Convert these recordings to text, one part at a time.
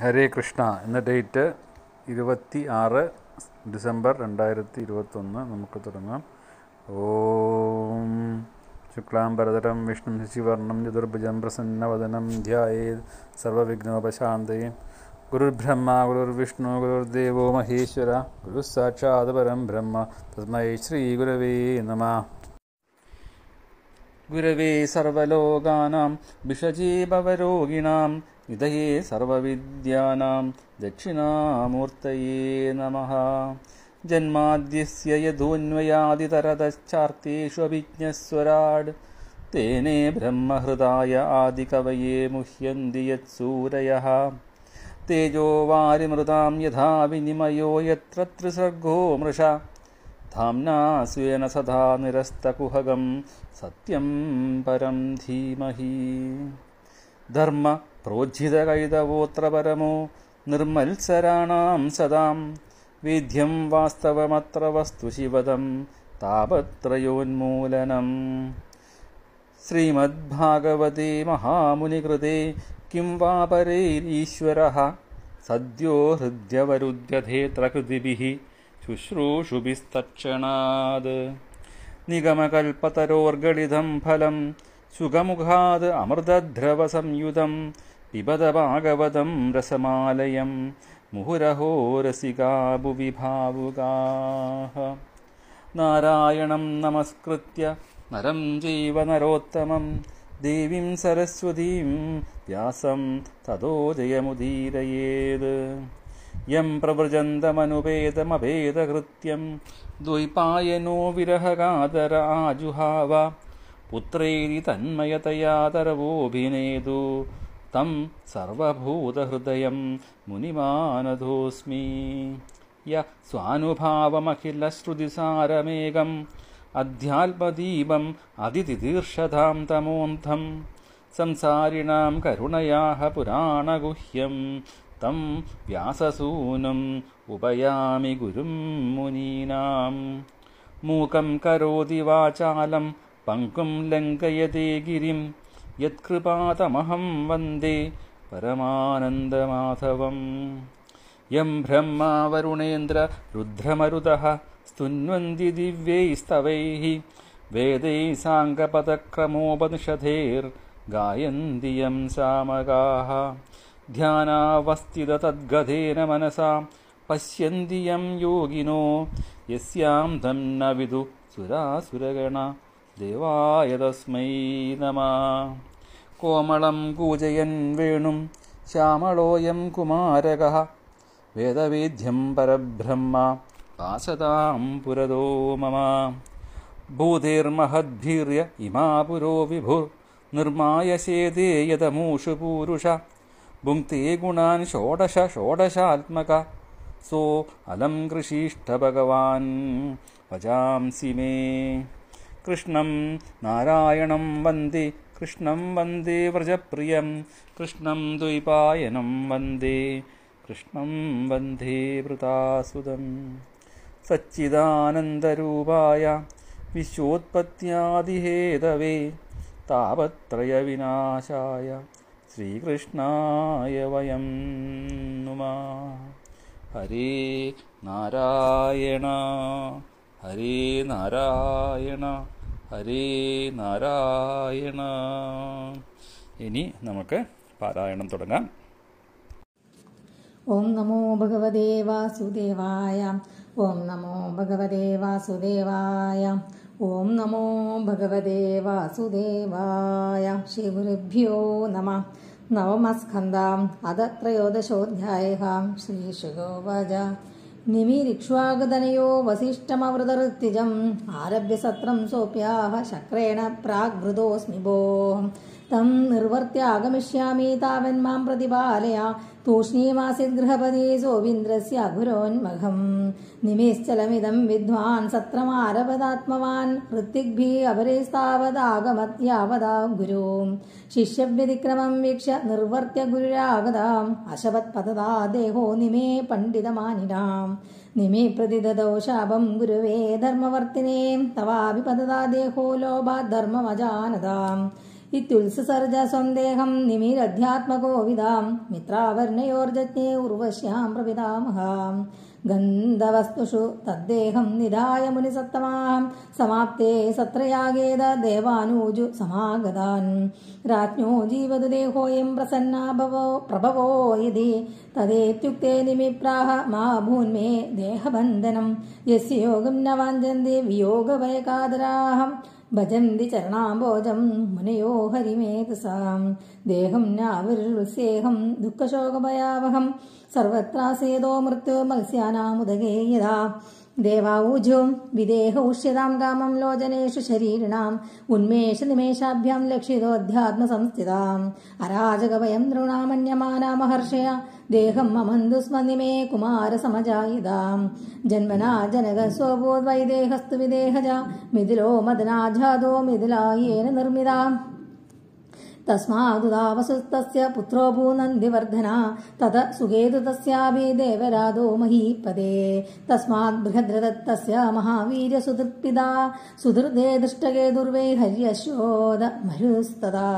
ഹരേ കൃഷ്ണ എന്ന ഡേറ്റ് ഇരുപത്തി ആറ് ഡിസംബർ രണ്ടായിരത്തി ഇരുപത്തൊന്ന് നമുക്ക് തുടങ്ങാം ഓം ശുക്ലാംബരതരം വിഷ്ണു ശശിവർണം ചതുർഭുജം പ്രസന്നവദനം ധ്യായേ സർവവിഘ്നോപശാന്തയും ഗുരുർബ്രഹ്മ ഗുരുർവിഷ്ണു ഗുരുദേവോ മഹേശ്വര ഗുരുസാക്ഷാത് പരം ബ്രഹ്മ തസ്മൈ ശ്രീ ഗുരവേ നമ ഗുരവേ സർവലോകാനാം വിഷജീവരോഗിണാം विधये सर्वविद्यानां दक्षिणामूर्तये नमः जन्माद्यस्य यदोऽन्वयादितरतश्चार्तेषु अभिज्ञस्वराड् तेने ब्रह्महृदाय आदिकवये मुह्यन्ति यत्सूरयः तेजो वारिमृतां यथा विनिमयो यत्र त्रिसर्गो मृषा धाम्ना स्वेन सदा निरस्तकुहगं सत्यं परं धीमहि धर्म പ്രോജ്ജിത കൈതവോത്രപരമോ നിർമ്മത്സരാണാം സദാം വിധ്യം വാസ്തവമത്ര വസ്തുശിവതം താപത്രയോന്മൂലനം ശ്രീമദ്ഭാഗവതേ മഹാമുനികൃതേ കിം वा परेरीश्वरः सद्यो हृद्यवरुध्यधेत्रकृतिभिः शुश्रूषुभिस्तत्क्षणाद् निगमकल्पतरोर्गणितं फलं सुखमुखाद् अमृतध्रवसंयुतं പിബത ഭാഗവതം രസമാലയം മുഹുരഹോ രസികാ നാരായണം നമസ്കൃത്യ നരം ജീവ നരോത്തമം ദേവീം സരസ്വതീം വ്യാസം തഥോജയമുദീരയേത് യം പ്രവ്രജന്തമനുപേതമഭേദകൃത്യം ദ്വൈപായനോ വിരഹകാതര ആജുഹാവ പുത്രൈരി തന്മയതയാതരവോഭിനേതു तं सर्वभूतहृदयं मुनिमानधोऽस्मि य स्वानुभावमखिलश्रुतिसारमेकम् अध्यात्मदीपम् अदितितीर्षतां तमोऽन्धं संसारिणां करुणयाः पुराणगुह्यं तं व्याससूनुम् उपयामि गुरुं मुनीनां मूकं करोति वाचालं पङ्कुं लङ्कयते गिरिम् यत्कृपातमहं वन्दे परमानन्दमाधवं यं ब्रह्मा रुद्रमरुदः स्तुन्वन्ति दिव्यैस्तवैः वेदैः साङ्गपदक्रमोपनिषधेर्गायन्ति यं सामगाः ध्यानावस्तिदतद्गदेन मनसा यं योगिनो यस्यां तं न विदुः सुरासुरगणा देवाय तस्मै नमः कोमलं कूजयन् वेणुं श्यामलोऽयं कुमारकः वेदवेद्यं परब्रह्म वासतां पुरदो मम भूतेर्महद्भिर्य इमा पुरो विभुर् निर्माय यदमूषु पूरुष भुङ्क्ते गुणान् षोडश षोडशात्मक सो अलं कृषीष्ठभगवान् भजांसि मे കൃഷ്ണം നാരായണം വന്ദി കൃഷ്ണം വന്ദി വ്രജപ്രിയം കൃഷ്ണം ദ്വൈപായനം വന്ദി കൃഷ്ണം വന്ദി വൃതാസുതം സച്ചിദാനന്ദരൂപായ വിശ്വോത്പത്യാദിഹേതവേ താപത്രയവിനാശായ ശ്രീകൃഷ്ണായ വയം നുമാ ഹരേ നാരായണ ഹരേ നാരായണ ഹരേ നാരായണ ഇനി നമുക്ക് പാരായണം തുടങ്ങാം ഓം നമോ ഭഗവദേ വാസുദേവായ ഓം നമോ ഭഗവദേ വാസുദേവായ ഓം നമോ ഭഗവദേ വാസുദേവായ ശ്രീഗുരുഭ്യോ നമ നവമസ്കന്ധം അത് ത്രയോദശോധ്യായ ശ്രീശുഗോവാച निमिरिक्ष्वागदनयो वसिष्ठमवृतऋत्तिजम् आरभ्य सत्रं शक्रेण प्राग्भृतोऽस्मि भोः തം നിർവർത്തി ആഗമിഷ്യാമി താവൻ മാം പ്രതിപാലയ തൂഷ്ണീമാസിത് ഗൃഹപതി സോവിന്ദ്രസ്യ അഘുരോന്മഖം നിമേശ്ചലമിതം വിദ്വാൻ സത്രമാരപദാത്മവാൻ ഋത്വിഗ്ഭി അപരേസ്താവതാഗമത്യാവത ഗുരു ശിഷ്യവ്യതിക്രമം വീക്ഷ്യ നിർവർത്തിയ ഗുരുരാഗതാം അശവത് പതതാ ദേഹോ നിമേ പണ്ഡിതമാനിനാം നിമേ പ്രതിദതോ ശാപം ഗുരുവേ ധർമ്മവർത്തിനേ തവാഭിപതതാ ദേഹോ ലോഭാധർമ്മമജാനതാം ഇത്യുത്സസർജസ്വന്ദേഹം നിമിരധ്യാത്മകോവിതാം മിത്രാവർണയോർജജ്ഞേ ഉർവശ്യാം പ്രപിതാമഹാം ഗന്ധവസ്തുഷു തദ്ദേഹം നിധായ മുനിസത്തമാം സമാപ്തേ സത്രയാഗേത ദേവാനൂജു സമാഗതാൻ രാജ്ഞോ ജീവതു ദേഹോയം പ്രസന്നാഭവോ പ്രഭവോ ഇതി തദേത്യുക്തേ നിമിപ്രാഹ മാ ഭൂന്മേ ദേഹബന്ധനം യസ്യ യോഗം ന വാഞ്ചന്തി വിയോഗവൈകാതരാഹം ഭജന്തി ചരണാംബോജം മുനയോ ഹരിമേതസാം ദേഹം നാവരുത്സേഹം ദുഃഖശോകഭയാവഹം സർവത്രാസേതോ മൃത്യോ മത്സ്യാനാമുദകേ യഥാ ദേവാഊജോ വിദേഹ ഉഷ്യതാം കാമം ലോചനേഷു ശരീരിണാം ഉന്മേഷ നിമേഷാഭ്യാം ലക്ഷിതോധ്യാത്മ സംസ്ഥിതാം അരാജകഭയം നൃണാമന്യമാന മഹർഷയ देहम् ममन्दुस्मनिमे कुमारसमजायदाम् जन्मना जनगः स्वभोद्वैदेहस्तु विदेहजा मिथिलो मदनाजादो मिथिला येन തസ്മാതുതാവസുസ്തസ്യ പുത്രോ ഭൂനന്ദിവർദ്ധന തത സുഖേതുതസ്യാപി ദേവരാധോ മഹീപദേ തസ്മാത് ബൃഹദ്രതത്തസ്യ മഹാവീര്യസുതൃത്പിതാ ദൃഷ്ടകേ ദുർവേ ഹര്യശോദ മരുസ്തദാ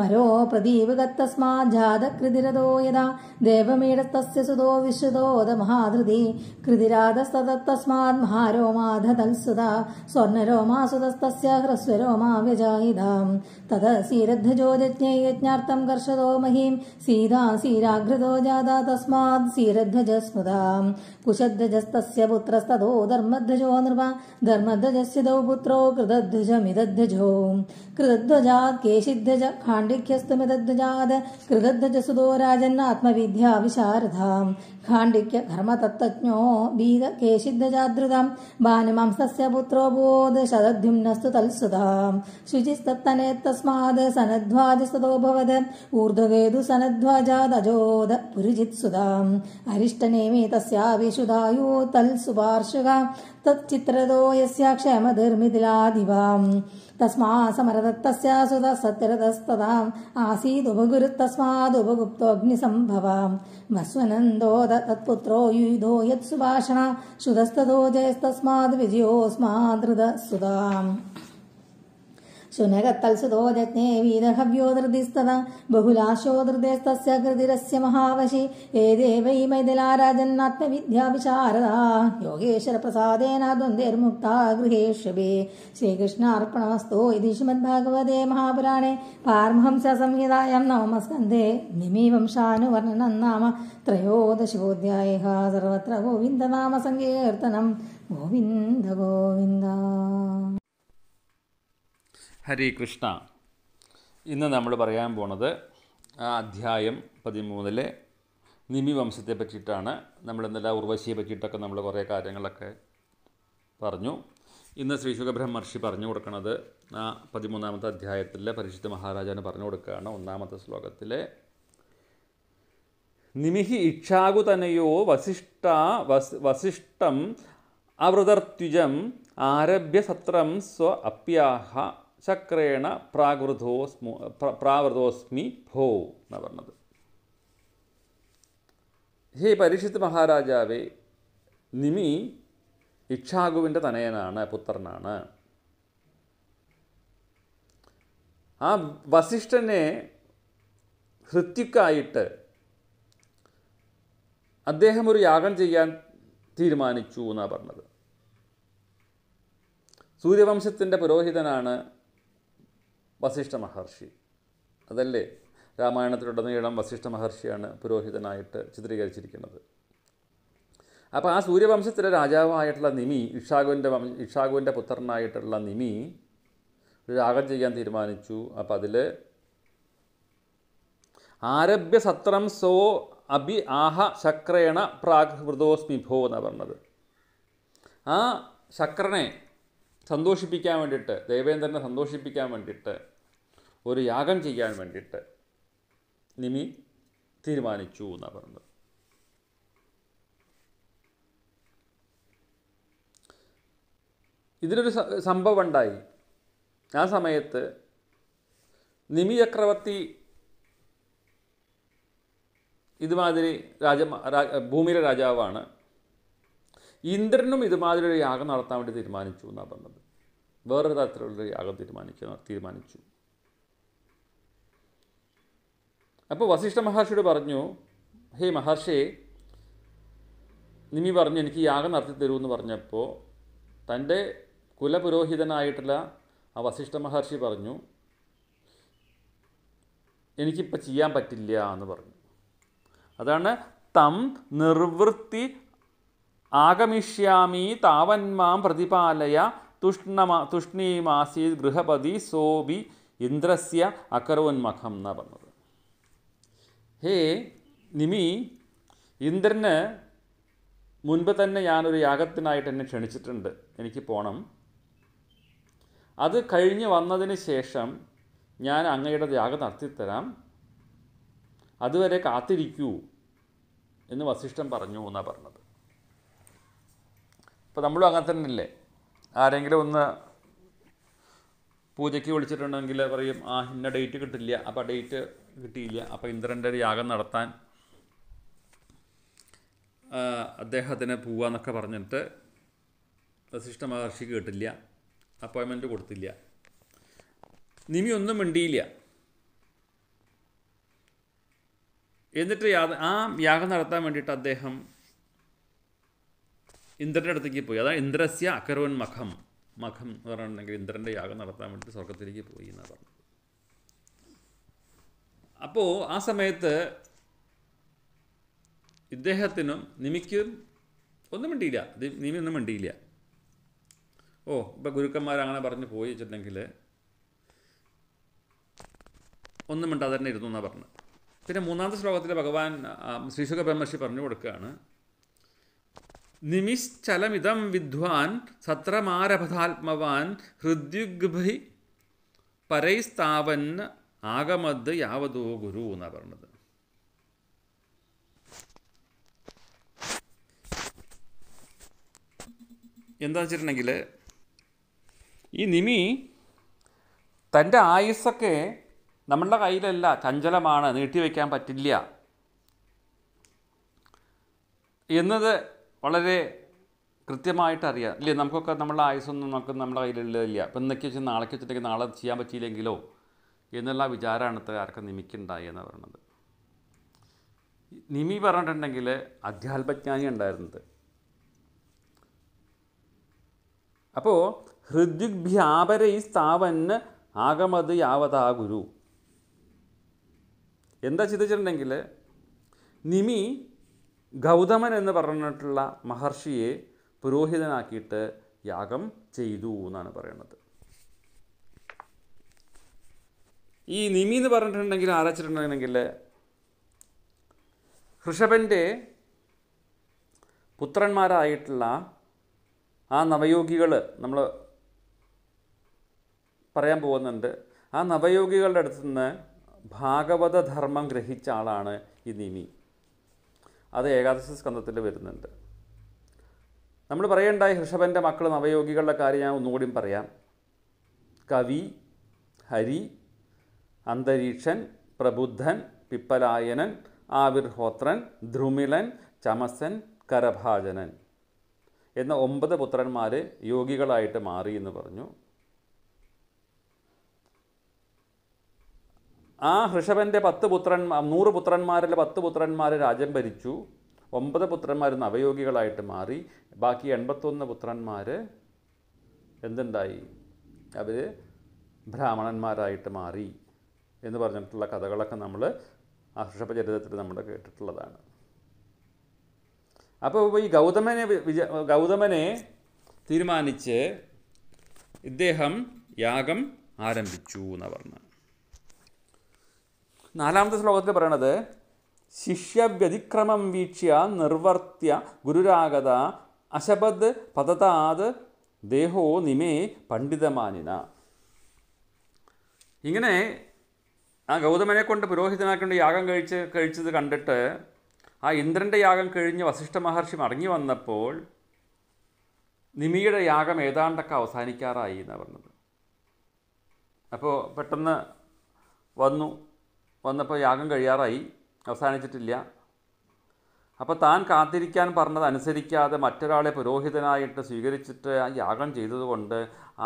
മരോ പ്രദീപ് ഗത്തസ്മാജാതകൃതിരതോ യഥാ ദേവമീഡത്തസ്യ സുതോ വിശ്രുതോദ മഹാധൃതി കൃതിരാധസ്തതത്തസ്മാത് മഹാരോമാധതൽസുതാ സ്വർണരോമാസുതസ്തസ്യ ഹ്രസ്വരോമാ വ്യജാഹിതാം തത സീരദ്ധജോജ यज्ञे यज्ञार्थं कर्षदो महीं सीधा सीराघृतो जाता तस्मात् सीरध्वज स्मृता कुशध्वजस्तस्य पुत्रस्ततो धर्मध्वजो नृपा धर्मध्वजस्य दौ पुत्रो कृतध्वजमिदध्वजो कृतध्वजात् केशिध्वज खाण्डिक्यस्तुमिदध्वजात् कृतध्वजसुतो राजन्नात्मविद्या विशारदाम् खाण्डिक्य घर्मतत्तज्ञो बीद केशिध्वजाधृतां भानुमांसस्य पुत्रो बोध शतद्युम्नस्तु तल्सुताम् शुचिस्तत्तनेत्तस्माद् सनध्वाज स्तदो भवद सनध्वजादजोद पुरिजित् सुदाम् अरिष्टनेमे तस्याविषुधायुतल् सुपार्शग तच्चित्रतो यस्य क्षेमधिर्मिदिलादिवाम् तस्मासमरदत्तस्या सुद सत्रदस्तदाम् आसीदुपगुरुत्तस्मादुपगुप्तो अग्निसम्भवाम् मस्वनन्दो तत्पुत्रो युधो यत्सुभाषणा सुभाषणा सुदस्तदो शुनगत्तल्सुतोजज्ञे वीरहव्यो धृतिस्तदा बहुलाशो धृतेस्तस्य कृतिरस्य महावशि एते वै मैथिलाराजन्नात्मविद्याभिशारदा योगेश्वरप्रसादेन द्वन्द्वैर्मुक्ता गृहेष्वे श्रीकृष्णार्पणमस्तु इति श्रीमद्भागवते महापुराणे पार्महंससंहितायां नवमस्कन्धे निमिवंशानुवर्णनं नाम त्रयोदशोऽध्यायः सर्वत्र गोविन्दनामसङ्कीर्तनं गोविन्द गोविन्द ഹരി കൃഷ്ണ ഇന്ന് നമ്മൾ പറയാൻ പോണത് അധ്യായം പതിമൂന്നിലെ നിമി വംശത്തെ പറ്റിയിട്ടാണ് നമ്മൾ ഇന്നലെ ഉർവശിയെ പറ്റിയിട്ടൊക്കെ നമ്മൾ കുറേ കാര്യങ്ങളൊക്കെ പറഞ്ഞു ഇന്ന് ശ്രീ ശുഖബ്രഹ്മർഷി പറഞ്ഞു കൊടുക്കുന്നത് ആ പതിമൂന്നാമത്തെ അധ്യായത്തിലെ പരിശുദ്ധ മഹാരാജാവിന് പറഞ്ഞു കൊടുക്കുകയാണ് ഒന്നാമത്തെ ശ്ലോകത്തിലെ നിമിഹി ഇക്ഷാകുതനയോ വസിഷ്ഠ വസ് വസിഷ്ഠം അവൃതർത്വിജം സത്രം സ്വ അപ്യാഹ ചക്രേണ പ്രാകൃതോസ്മോ പ്രാവൃതോസ്മി ഭോ എന്ന് പറഞ്ഞത് ഹേ പരീക്ഷിത് മഹാരാജാവേ നിമി ഇക്ഷാഗുവിൻ്റെ തനയനാണ് പുത്രനാണ് ആ വസിഷ്ഠനെ ഹൃത്യുക്കായിട്ട് അദ്ദേഹം ഒരു യാഗം ചെയ്യാൻ തീരുമാനിച്ചു എന്നാണ് പറഞ്ഞത് സൂര്യവംശത്തിൻ്റെ പുരോഹിതനാണ് വസിഷ്ഠ മഹർഷി അതല്ലേ രാമായണത്തിലുടനീളം വസിഷ്ഠ മഹർഷിയാണ് പുരോഹിതനായിട്ട് ചിത്രീകരിച്ചിരിക്കുന്നത് അപ്പോൾ ആ സൂര്യവംശത്തിലെ രാജാവായിട്ടുള്ള നിമി ഇഷാഗുവിൻ്റെ വംശ ഇഷാഗുവിൻ്റെ പുത്രനായിട്ടുള്ള നിമി ഒരു രാഗം ചെയ്യാൻ തീരുമാനിച്ചു അപ്പം അതിൽ ആരഭ്യ സത്രം സോ അഭി ആഹ ശക്രേണ പ്രാകൃതോസ്മിഭോ എന്നാണ് പറഞ്ഞത് ആ ശക്രനെ സന്തോഷിപ്പിക്കാൻ വേണ്ടിയിട്ട് ദേവേന്ദ്രനെ സന്തോഷിപ്പിക്കാൻ വേണ്ടിയിട്ട് ഒരു യാഗം ചെയ്യാൻ വേണ്ടിയിട്ട് നിമി തീരുമാനിച്ചു എന്നാണ് പറയുന്നത് ഇതിനൊരു സംഭവം ഉണ്ടായി ആ സമയത്ത് നിമി ചക്രവർത്തി ഇതുമാതിരി രാജ ഭൂമിയിലെ രാജാവാണ് ഇന്ദ്രനും ഇതുമാതിരി ഒരു യാഗം നടത്താൻ വേണ്ടി തീരുമാനിച്ചു എന്നാണ് പറഞ്ഞത് വേറൊരു തരത്തിലുള്ള യാഗം തീരുമാനിച്ചു തീരുമാനിച്ചു അപ്പോൾ വസിഷ്ഠ മഹർഷിയോട് പറഞ്ഞു ഹേ മഹർഷിയെ നിമി പറഞ്ഞു എനിക്ക് യാഗം നടത്തി തരൂ എന്ന് പറഞ്ഞപ്പോൾ തൻ്റെ കുലപുരോഹിതനായിട്ടുള്ള ആ വസിഷ്ഠ മഹർഷി പറഞ്ഞു എനിക്കിപ്പോൾ ചെയ്യാൻ പറ്റില്ല എന്ന് പറഞ്ഞു അതാണ് തം നിർവൃത്തി ആഗമിഷ്യാമി താവന്മാം പ്രതിപാലയ തുഷ്ണമാ തുഷ്ണീമാസീത് ഗൃഹപതി സോബി ഇന്ദ്രസ്യ അക്കരോന്മഖം എന്നാണ് പറഞ്ഞത് ഹേ നിമി ഇന്ദ്രന് മുൻപ് തന്നെ ഞാനൊരു യാഗത്തിനായിട്ട് എന്നെ ക്ഷണിച്ചിട്ടുണ്ട് എനിക്ക് പോണം അത് കഴിഞ്ഞ് വന്നതിന് ശേഷം ഞാൻ അങ്ങയുടെ യാഗം നടത്തിത്തരാം അതുവരെ കാത്തിരിക്കൂ എന്ന് വസിഷ്ഠൻ പറഞ്ഞു എന്നാണ് പറഞ്ഞത് അപ്പോൾ നമ്മളും അങ്ങനെ തന്നെ അല്ലേ ആരെങ്കിലും ഒന്ന് പൂജയ്ക്ക് വിളിച്ചിട്ടുണ്ടെങ്കിൽ പറയും ആ ഇന്ന ഡേറ്റ് കിട്ടില്ല അപ്പോൾ ഡേറ്റ് കിട്ടിയില്ല അപ്പോൾ ഇന്ദ്രൻ്റെ ഒരു യാഗം നടത്താൻ അദ്ദേഹത്തിന് പോവാന്നൊക്കെ പറഞ്ഞിട്ട് വസിഷ്ഠ മഹർഷിക്ക് കിട്ടില്ല അപ്പോയിൻമെൻറ്റ് കൊടുത്തില്ല നിമി ഒന്നും മിണ്ടിയില്ല എന്നിട്ട് യാ ആ യാഗം നടത്താൻ വേണ്ടിയിട്ട് അദ്ദേഹം ഇന്ദ്രൻ്റെ അടുത്തേക്ക് പോയി അതാണ് ഇന്ദ്രസ്യ അകർവൻ മഖം മഖം എന്ന് പറഞ്ഞിട്ടുണ്ടെങ്കിൽ ഇന്ദ്രൻ്റെ യാഗം നടത്താൻ വേണ്ടി സ്വർഗത്തിലേക്ക് പോയി എന്നാണ് പറഞ്ഞത് അപ്പോൾ ആ സമയത്ത് ഇദ്ദേഹത്തിനും നിമിക്കും ഒന്നും മിണ്ടിയില്ല നിമി ഒന്നും മിണ്ടിയില്ല ഓ ഇപ്പം അങ്ങനെ പറഞ്ഞ് പോയി വെച്ചിട്ടുണ്ടെങ്കിൽ ഒന്നും മിണ്ടാതെ തന്നെ ഇരുന്നു എന്നാണ് പറഞ്ഞത് പിന്നെ മൂന്നാമത്തെ ശ്ലോകത്തിൽ ഭഗവാൻ ശ്രീശുഖ ബ്രഹ്മർഷി പറഞ്ഞു കൊടുക്കുകയാണ് നിമിശ്ചലമിതം വിദ്വാൻ സത്രമാരഭതാത്മവാൻ ഹൃദ്യുഗ്ഭി പരൈസ്താവൻ ആഗമദ് യാവതോ ഗുരു എന്നാണ് പറഞ്ഞത് എന്താ വെച്ചിട്ടുണ്ടെങ്കിൽ ഈ നിമി തൻ്റെ ആയുസ്സൊക്കെ നമ്മളുടെ കയ്യിലല്ല ചഞ്ചലമാണ് നീട്ടിവെക്കാൻ പറ്റില്ല എന്നത് വളരെ കൃത്യമായിട്ട് അറിയാം ഇല്ലേ നമുക്കൊക്കെ നമ്മുടെ ആയുസൊന്നും നമുക്ക് നമ്മുടെ കയ്യിലുള്ളതില്ല ഇപ്പം ഇന്നൊക്കെ വെച്ചാൽ നാളേക്ക് വെച്ചിട്ടുണ്ടെങ്കിൽ നാളെ ചെയ്യാൻ പറ്റിയില്ലെങ്കിലോ എന്നുള്ള വിചാരമാണ് ആർക്കും നിമിക്കുണ്ടായി എന്ന് പറയുന്നത് നിമി പറഞ്ഞിട്ടുണ്ടെങ്കിൽ അധ്യാത്മജ്ഞാനി ഉണ്ടായിരുന്നത് അപ്പോൾ ഈ സ്ഥാപന് ആഗമത് യാവതാ ഗുരു എന്താ ചിന്തിച്ചിട്ടുണ്ടെങ്കിൽ നിമി ഗൗതമൻ എന്ന് പറഞ്ഞിട്ടുള്ള മഹർഷിയെ പുരോഹിതനാക്കിയിട്ട് യാഗം ചെയ്തു എന്നാണ് പറയുന്നത് ഈ നിമി എന്ന് പറഞ്ഞിട്ടുണ്ടെങ്കിൽ ആരാച്ചിട്ടുണ്ടെങ്കിൽ ഋഷഭൻ്റെ പുത്രന്മാരായിട്ടുള്ള ആ നവയോഗികൾ നമ്മൾ പറയാൻ പോകുന്നുണ്ട് ആ നവയോഗികളുടെ അടുത്തുനിന്ന് ഭാഗവതധർമ്മം ഭാഗവത ധർമ്മം ഗ്രഹിച്ച ആളാണ് ഈ നിമി അത് ഏകാദശ സ്കന്ധത്തിൽ വരുന്നുണ്ട് നമ്മൾ പറയേണ്ടായി ഋഷഭൻ്റെ മക്കൾ നവയോഗികളുടെ കാര്യം ഞാൻ ഒന്നുകൂടിയും പറയാം കവി ഹരി അന്തരീക്ഷൻ പ്രബുദ്ധൻ പിപ്പലായനൻ ആവിർഹോത്രൻ ധ്രുമിളൻ ചമസൻ കരഭാജനൻ എന്ന ഒമ്പത് പുത്രന്മാർ യോഗികളായിട്ട് മാറി എന്ന് പറഞ്ഞു ആ ഋഷഭൻ്റെ പത്ത് പുത്രൻ നൂറ് പുത്രന്മാരിൽ പത്ത് പുത്രന്മാർ രാജ്യം ഭരിച്ചു ഒമ്പത് പുത്രന്മാർ നവയോഗികളായിട്ട് മാറി ബാക്കി എൺപത്തൊന്ന് പുത്രന്മാർ എന്തുണ്ടായി അവർ ബ്രാഹ്മണന്മാരായിട്ട് മാറി എന്ന് പറഞ്ഞിട്ടുള്ള കഥകളൊക്കെ നമ്മൾ ആ ചരിതത്തിൽ നമ്മൾ കേട്ടിട്ടുള്ളതാണ് അപ്പോൾ ഈ ഗൗതമനെ വിജ ഗൗതമനെ തീരുമാനിച്ച് ഇദ്ദേഹം യാഗം ആരംഭിച്ചു എന്ന് പറഞ്ഞു നാലാമത്തെ ശ്ലോകത്തിൽ പറയണത് ശിഷ്യവ്യതിക്രമം വീക്ഷ്യ നിർവർത്തിയ ഗുരുരാഗത അശപത് പതതാത് ദേഹോ നിമേ പണ്ഡിതമാനിന ഇങ്ങനെ ആ ഗൗതമനെ കൊണ്ട് പുരോഹിതനാക്കൊണ്ട് യാഗം കഴിച്ച് കഴിച്ചത് കണ്ടിട്ട് ആ ഇന്ദ്രൻ്റെ യാഗം കഴിഞ്ഞ് വസിഷ്ഠ മഹർഷി മടങ്ങി വന്നപ്പോൾ നിമിയുടെ യാഗം ഏതാണ്ടൊക്കെ അവസാനിക്കാറായി എന്നാണ് പറഞ്ഞത് അപ്പോൾ പെട്ടെന്ന് വന്നു വന്നപ്പോൾ യാഗം കഴിയാറായി അവസാനിച്ചിട്ടില്ല അപ്പോൾ താൻ കാത്തിരിക്കാൻ പറഞ്ഞത് അനുസരിക്കാതെ മറ്റൊരാളെ പുരോഹിതനായിട്ട് സ്വീകരിച്ചിട്ട് ആ യാഗം ചെയ്തതുകൊണ്ട്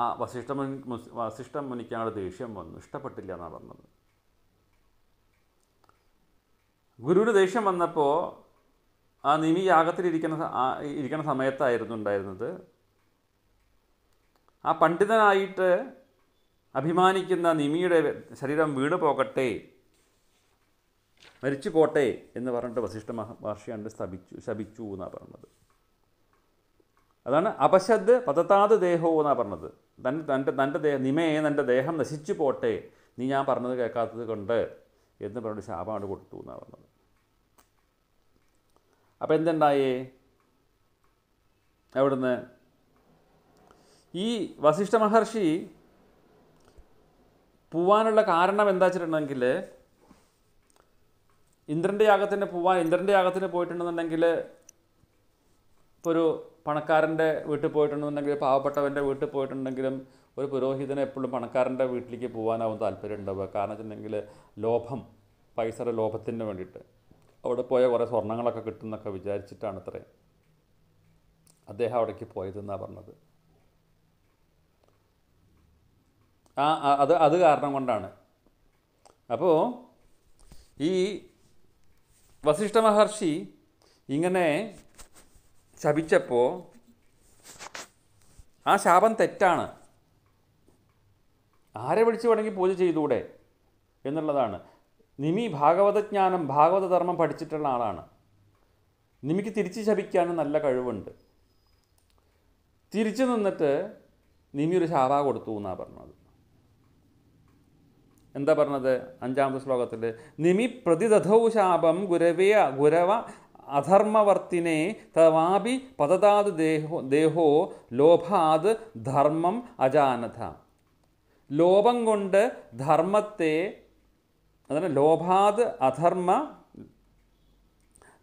ആ വസിഷ്ഠ മുനി വസിഷ്ഠ മുനിക്കാണ് ദേഷ്യം വന്നു ഇഷ്ടപ്പെട്ടില്ല എന്നാണ് പറഞ്ഞത് ഗുരുവിന് ദേഷ്യം വന്നപ്പോൾ ആ നിമി യാഗത്തിലിരിക്കുന്ന ഇരിക്കുന്ന സമയത്തായിരുന്നു ഉണ്ടായിരുന്നത് ആ പണ്ഡിതനായിട്ട് അഭിമാനിക്കുന്ന നിമിയുടെ ശരീരം വീണ് പോകട്ടെ മരിച്ചു പോട്ടെ എന്ന് പറഞ്ഞിട്ട് വസിഷ്ഠ മഹർഷിയാണ്ട് സ്ഥാപിച്ചു ശപിച്ചു എന്നാണ് പറഞ്ഞത് അതാണ് അപശദ് പതത്താത് ദേഹോ എന്നാണ് പറഞ്ഞത് തൻ്റെ തൻ്റെ തൻ്റെ ദേഹ നിമയെ തൻ്റെ ദേഹം നശിച്ചു പോട്ടെ നീ ഞാൻ പറഞ്ഞത് കേൾക്കാത്തത് കൊണ്ട് എന്ന് പറഞ്ഞിട്ട് ശാപമാണ് കൊടുത്തു എന്നാണ് പറഞ്ഞത് അപ്പോൾ എന്തുണ്ടായേ അവിടുന്ന് ഈ വസിഷ്ഠ മഹർഷി പോവാനുള്ള കാരണം എന്താ വെച്ചിട്ടുണ്ടെങ്കിൽ ഇന്ദ്രൻ്റെ യാഗത്തിന് പോവാൻ ഇന്ദ്രൻ്റെ യാഗത്തിന് പോയിട്ടുണ്ടെന്നുണ്ടെങ്കിൽ ഇപ്പോൾ ഒരു പണക്കാരൻ്റെ വീട്ടിൽ പോയിട്ടുണ്ടെന്നുണ്ടെങ്കിൽ പാവപ്പെട്ടവൻ്റെ വീട്ടിൽ പോയിട്ടുണ്ടെങ്കിലും ഒരു പുരോഹിതന് എപ്പോഴും പണക്കാരൻ്റെ വീട്ടിലേക്ക് പോകാനാവും താല്പര്യം ഉണ്ടാവുക കാരണം വെച്ചിട്ടുണ്ടെങ്കിൽ ലോഭം പൈസയുടെ ലോഭത്തിന് വേണ്ടിയിട്ട് അവിടെ പോയ കുറേ സ്വർണ്ണങ്ങളൊക്കെ എന്നൊക്കെ വിചാരിച്ചിട്ടാണ് അത്രയും അദ്ദേഹം അവിടേക്ക് പോയതെന്നാണ് പറഞ്ഞത് ആ അത് അത് കാരണം കൊണ്ടാണ് അപ്പോൾ ഈ വസിഷ്ഠ മഹർഷി ഇങ്ങനെ ശപിച്ചപ്പോൾ ആ ശാപം തെറ്റാണ് ആരെ വിളിച്ചു വേണമെങ്കിൽ പൂജ ചെയ്തുകൂടെ എന്നുള്ളതാണ് നിമി ഭാഗവതജ്ഞാനം ഭാഗവതധർമ്മം പഠിച്ചിട്ടുള്ള ആളാണ് നിമിക്ക് തിരിച്ച് ശപിക്കാനും നല്ല കഴിവുണ്ട് തിരിച്ചു നിന്നിട്ട് നിമി ഒരു ശാപ കൊടുത്തു എന്നാണ് പറഞ്ഞത് എന്താ പറഞ്ഞത് അഞ്ചാമത്തെ ശ്ലോകത്തിൽ നിമി പ്രതിദധൗ ശാപം ഗുരവേ ഗുരവ അധർമ്മവർത്തിനെ തവാപി പതതാത് ദേഹോ ദേഹോ ലോഭാത് ധർമ്മം അജാനത ലോപം കൊണ്ട് ധർമ്മത്തെ അതാണ് ലോഭാത് അധർമ്മ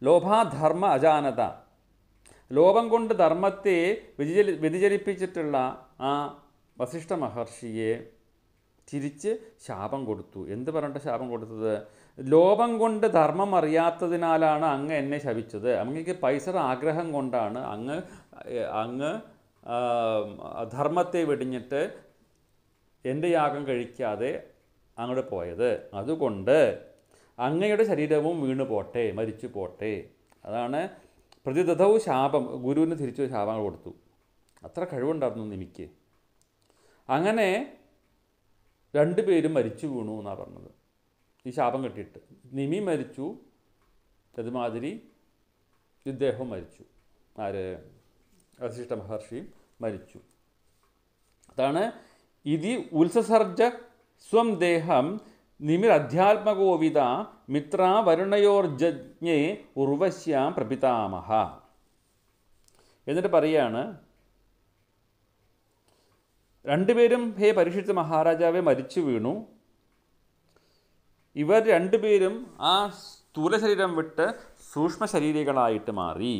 ലോഭാധർമ്മ അജാനത ലോപം കൊണ്ട് ധർമ്മത്തെ വ്യതിചലി വ്യതിചലിപ്പിച്ചിട്ടുള്ള ആ വസിഷ്ഠ മഹർഷിയെ തിരിച്ച് ശാപം കൊടുത്തു എന്ത് പറഞ്ഞിട്ട് ശാപം കൊടുത്തത് ലോഭം കൊണ്ട് ധർമ്മം അറിയാത്തതിനാലാണ് അങ്ങ് എന്നെ ശപിച്ചത് അങ്ങക്ക് പൈസ ആഗ്രഹം കൊണ്ടാണ് അങ്ങ് അങ്ങ് ധർമ്മത്തെ വെടിഞ്ഞിട്ട് എൻ്റെ യാഗം കഴിക്കാതെ അങ്ങോട്ട് പോയത് അതുകൊണ്ട് അങ്ങയുടെ ശരീരവും വീണു പോട്ടെ മരിച്ചു പോട്ടെ അതാണ് പ്രതിദതവും ശാപം ഗുരുവിന് തിരിച്ചു ശാപങ്ങൾ കൊടുത്തു അത്ര കഴിവുണ്ടായിരുന്നു എനിക്ക് അങ്ങനെ രണ്ട് പേരും മരിച്ചു വീണു എന്നാണ് പറഞ്ഞത് ഈ ശാപം കെട്ടിയിട്ട് നിമി മരിച്ചു അതുമാതിരി ഇദ്ദേഹം മരിച്ചു ആര് വസിഷ്ഠ മഹർഷിയും മരിച്ചു അതാണ് ഇതി ഉത്സസർജ സ്വം ദേഹം അധ്യാത്മകോവിത മിത്ര വരുണയോർജ്ഞേ ഉർവശ്യാം പ്രപിതാമഹ എന്നിട്ട് പറയാണ് രണ്ടുപേരും ഹേ പരീക്ഷിച്ച മഹാരാജാവെ മരിച്ചു വീണു ഇവർ രണ്ടുപേരും ആ സ്ഥൂല ശരീരം വിട്ട് സൂക്ഷ്മ ശരീരികളായിട്ട് മാറി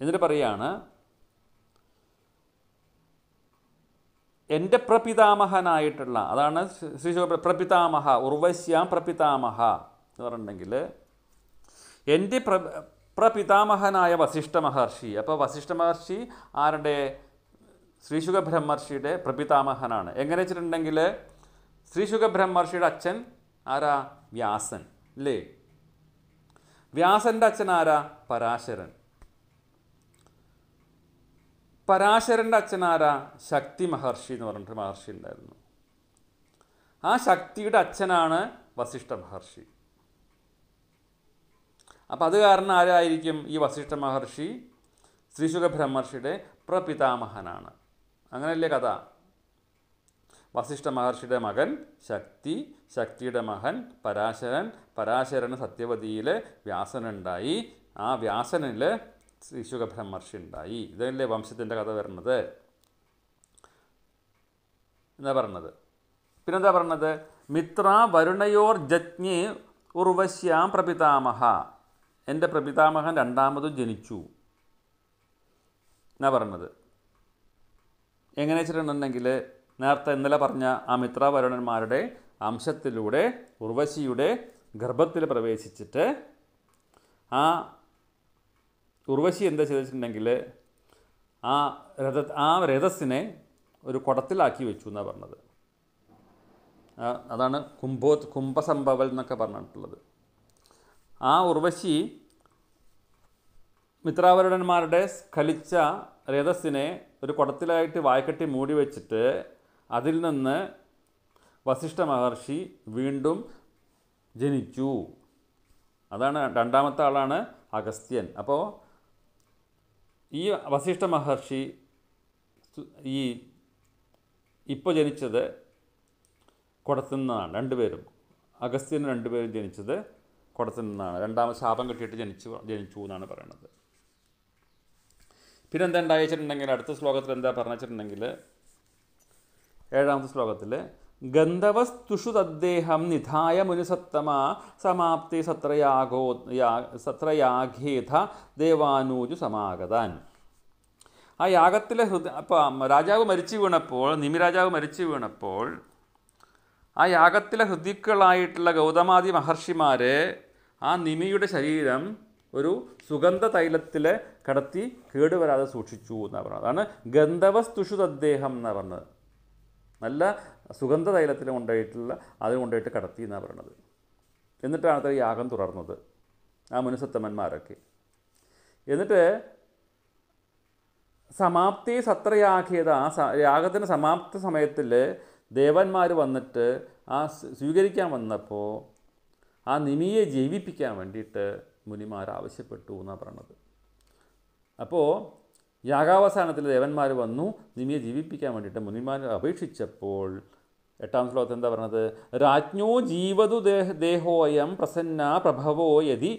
എന്നിട്ട് പറയാണ് എൻ്റെ പ്രപിതാമഹനായിട്ടുള്ള അതാണ് ശ്രീ പ്രപിതാമഹ ഉർവശ്യാം പ്രപിതാമഹ എന്ന് പറഞ്ഞിട്ടുണ്ടെങ്കിൽ എൻ്റെ പ്ര പ്രപിതാമഹനായ വസിഷ്ഠ മഹർഷി അപ്പോൾ വസിഷ്ഠ മഹർഷി ആരുടെ ശ്രീശുഖ ബ്രഹ്മർഷിയുടെ പ്രപിതാമഹനാണ് എങ്ങനെ വെച്ചിട്ടുണ്ടെങ്കിൽ ശ്രീശുഖ ബ്രഹ്മർഷിയുടെ അച്ഛൻ ആരാ വ്യാസൻ അല്ലേ വ്യാസൻ്റെ അച്ഛൻ ആരാ പരാശരൻ പരാശരൻ്റെ അച്ഛൻ ആരാ ശക്തി മഹർഷി എന്ന് പറഞ്ഞിട്ട് മഹർഷി ഉണ്ടായിരുന്നു ആ ശക്തിയുടെ അച്ഛനാണ് വസിഷ്ഠ മഹർഷി അപ്പം അത് കാരണം ആരായിരിക്കും ഈ വസിഷ്ഠ മഹർഷി ശ്രീശുഖ ബ്രഹ്മർഷിയുടെ പ്രപിതാമഹനാണ് അങ്ങനെയല്ലേ കഥ വസിഷ്ഠ മഹർഷിയുടെ മകൻ ശക്തി ശക്തിയുടെ മകൻ പരാശരൻ പരാശരന് സത്യവതിയിൽ വ്യാസനുണ്ടായി ആ വ്യാസനിൽ ശിശുക ബ്രഹ്മർഷി ഉണ്ടായി ഇതല്ലേ വംശത്തിൻ്റെ കഥ വരുന്നത് എന്താ പറഞ്ഞത് പിന്നെന്താ പറഞ്ഞത് മിത്ര വരുണയോർ ജജ്ഞി ഉർവശ്യാം പ്രപിതാമഹ എൻ്റെ പ്രപിതാമഹൻ രണ്ടാമതും ജനിച്ചു എന്നാ പറഞ്ഞത് എങ്ങനെ വെച്ചിട്ടുണ്ടെങ്കിൽ നേരത്തെ ഇന്നലെ പറഞ്ഞ ആ മിത്രവരുണന്മാരുടെ അംശത്തിലൂടെ ഉർവശിയുടെ ഗർഭത്തിൽ പ്രവേശിച്ചിട്ട് ആ ഉർവശി എന്താ ചെയ്തിട്ടുണ്ടെങ്കിൽ ആ രഥ ആ രഥസിനെ ഒരു കുടത്തിലാക്കി വെച്ചു എന്നാണ് പറഞ്ഞത് അതാണ് കുംഭോ കുംഭസംഭവൽ എന്നൊക്കെ പറഞ്ഞിട്ടുള്ളത് ആ ഉർവശി മിത്രാവരുടന്മാരുടെ സ്ഖലിച്ച രഥസ്സിനെ ഒരു കുടത്തിലായിട്ട് വായ്ക്കെട്ടി മൂടി വെച്ചിട്ട് അതിൽ നിന്ന് വസിഷ്ഠ മഹർഷി വീണ്ടും ജനിച്ചു അതാണ് രണ്ടാമത്തെ ആളാണ് അഗസ്ത്യൻ അപ്പോൾ ഈ വസിഷ്ഠ മഹർഷി ഈ ഇപ്പോൾ ജനിച്ചത് കുടത്തു നിന്നാണ് രണ്ടുപേരും അഗസ്ത്യന് രണ്ടുപേരും ജനിച്ചത് കുടത്തു നിന്നാണ് രണ്ടാമത് ശാപം കിട്ടിയിട്ട് ജനിച്ചു ജനിച്ചു എന്നാണ് പറയുന്നത് പിന്നെ എന്താ വെച്ചിട്ടുണ്ടെങ്കിൽ അടുത്ത ശ്ലോകത്തിൽ എന്താ പറഞ്ഞിട്ടുണ്ടെങ്കിൽ ഏഴാമത്തെ ശ്ലോകത്തിൽ ഗന്ധവസ്തുഷു തദ്ദേഹം നിധായ മുനിസത്തമ സമാപ്തി സത്രയാഗോ സത്രയാഘേത ദേവാനൂജു സമാഗതാൻ ആ യാഗത്തിലെ ഹൃദയ അപ്പോൾ രാജാവ് മരിച്ചു വീണപ്പോൾ നിമിരാജാവ് മരിച്ചു വീണപ്പോൾ ആ യാഗത്തിലെ ഹൃദിക്കളായിട്ടുള്ള ഗൗതമാദി മഹർഷിമാരെ ആ നിമിയുടെ ശരീരം ഒരു സുഗന്ധ തൈലത്തിലെ കടത്തി കേടുവരാതെ സൂക്ഷിച്ചു എന്ന് പറഞ്ഞത് അതാണ് ഗന്ധവസ്തുഷു തദ്ദേഹം എന്ന് പറഞ്ഞത് നല്ല സുഗന്ധ തൈലത്തിൽ കൊണ്ടായിട്ടുള്ള അതിന് കൊണ്ടായിട്ട് കടത്തി എന്നാണ് പറയണത് എന്നിട്ടാണ് അത്ര യാഗം തുടർന്നത് ആ മുനുസത്തമ്മന്മാരൊക്കെ എന്നിട്ട് സമാപ്തി സത്രയാഖ്യത ആ യാഗത്തിൻ്റെ സമാപ്തി സമയത്തിൽ ദേവന്മാർ വന്നിട്ട് ആ സ്വീകരിക്കാൻ വന്നപ്പോൾ ആ നിമിയെ ജീവിപ്പിക്കാൻ വേണ്ടിയിട്ട് മുനിമാർ ആവശ്യപ്പെട്ടു എന്നാണ് പറയണത് അപ്പോൾ യാഗാവസാനത്തിൽ ദേവന്മാർ വന്നു നിമിയെ ജീവിപ്പിക്കാൻ വേണ്ടിയിട്ട് മുനിമാർ അപേക്ഷിച്ചപ്പോൾ എട്ടാം ശ്ലോകത്ത് എന്താ പറഞ്ഞത് രാജ്ഞോ ജീവതു ദേഹ ദേഹോയം പ്രസന്ന പ്രഭവോ യതി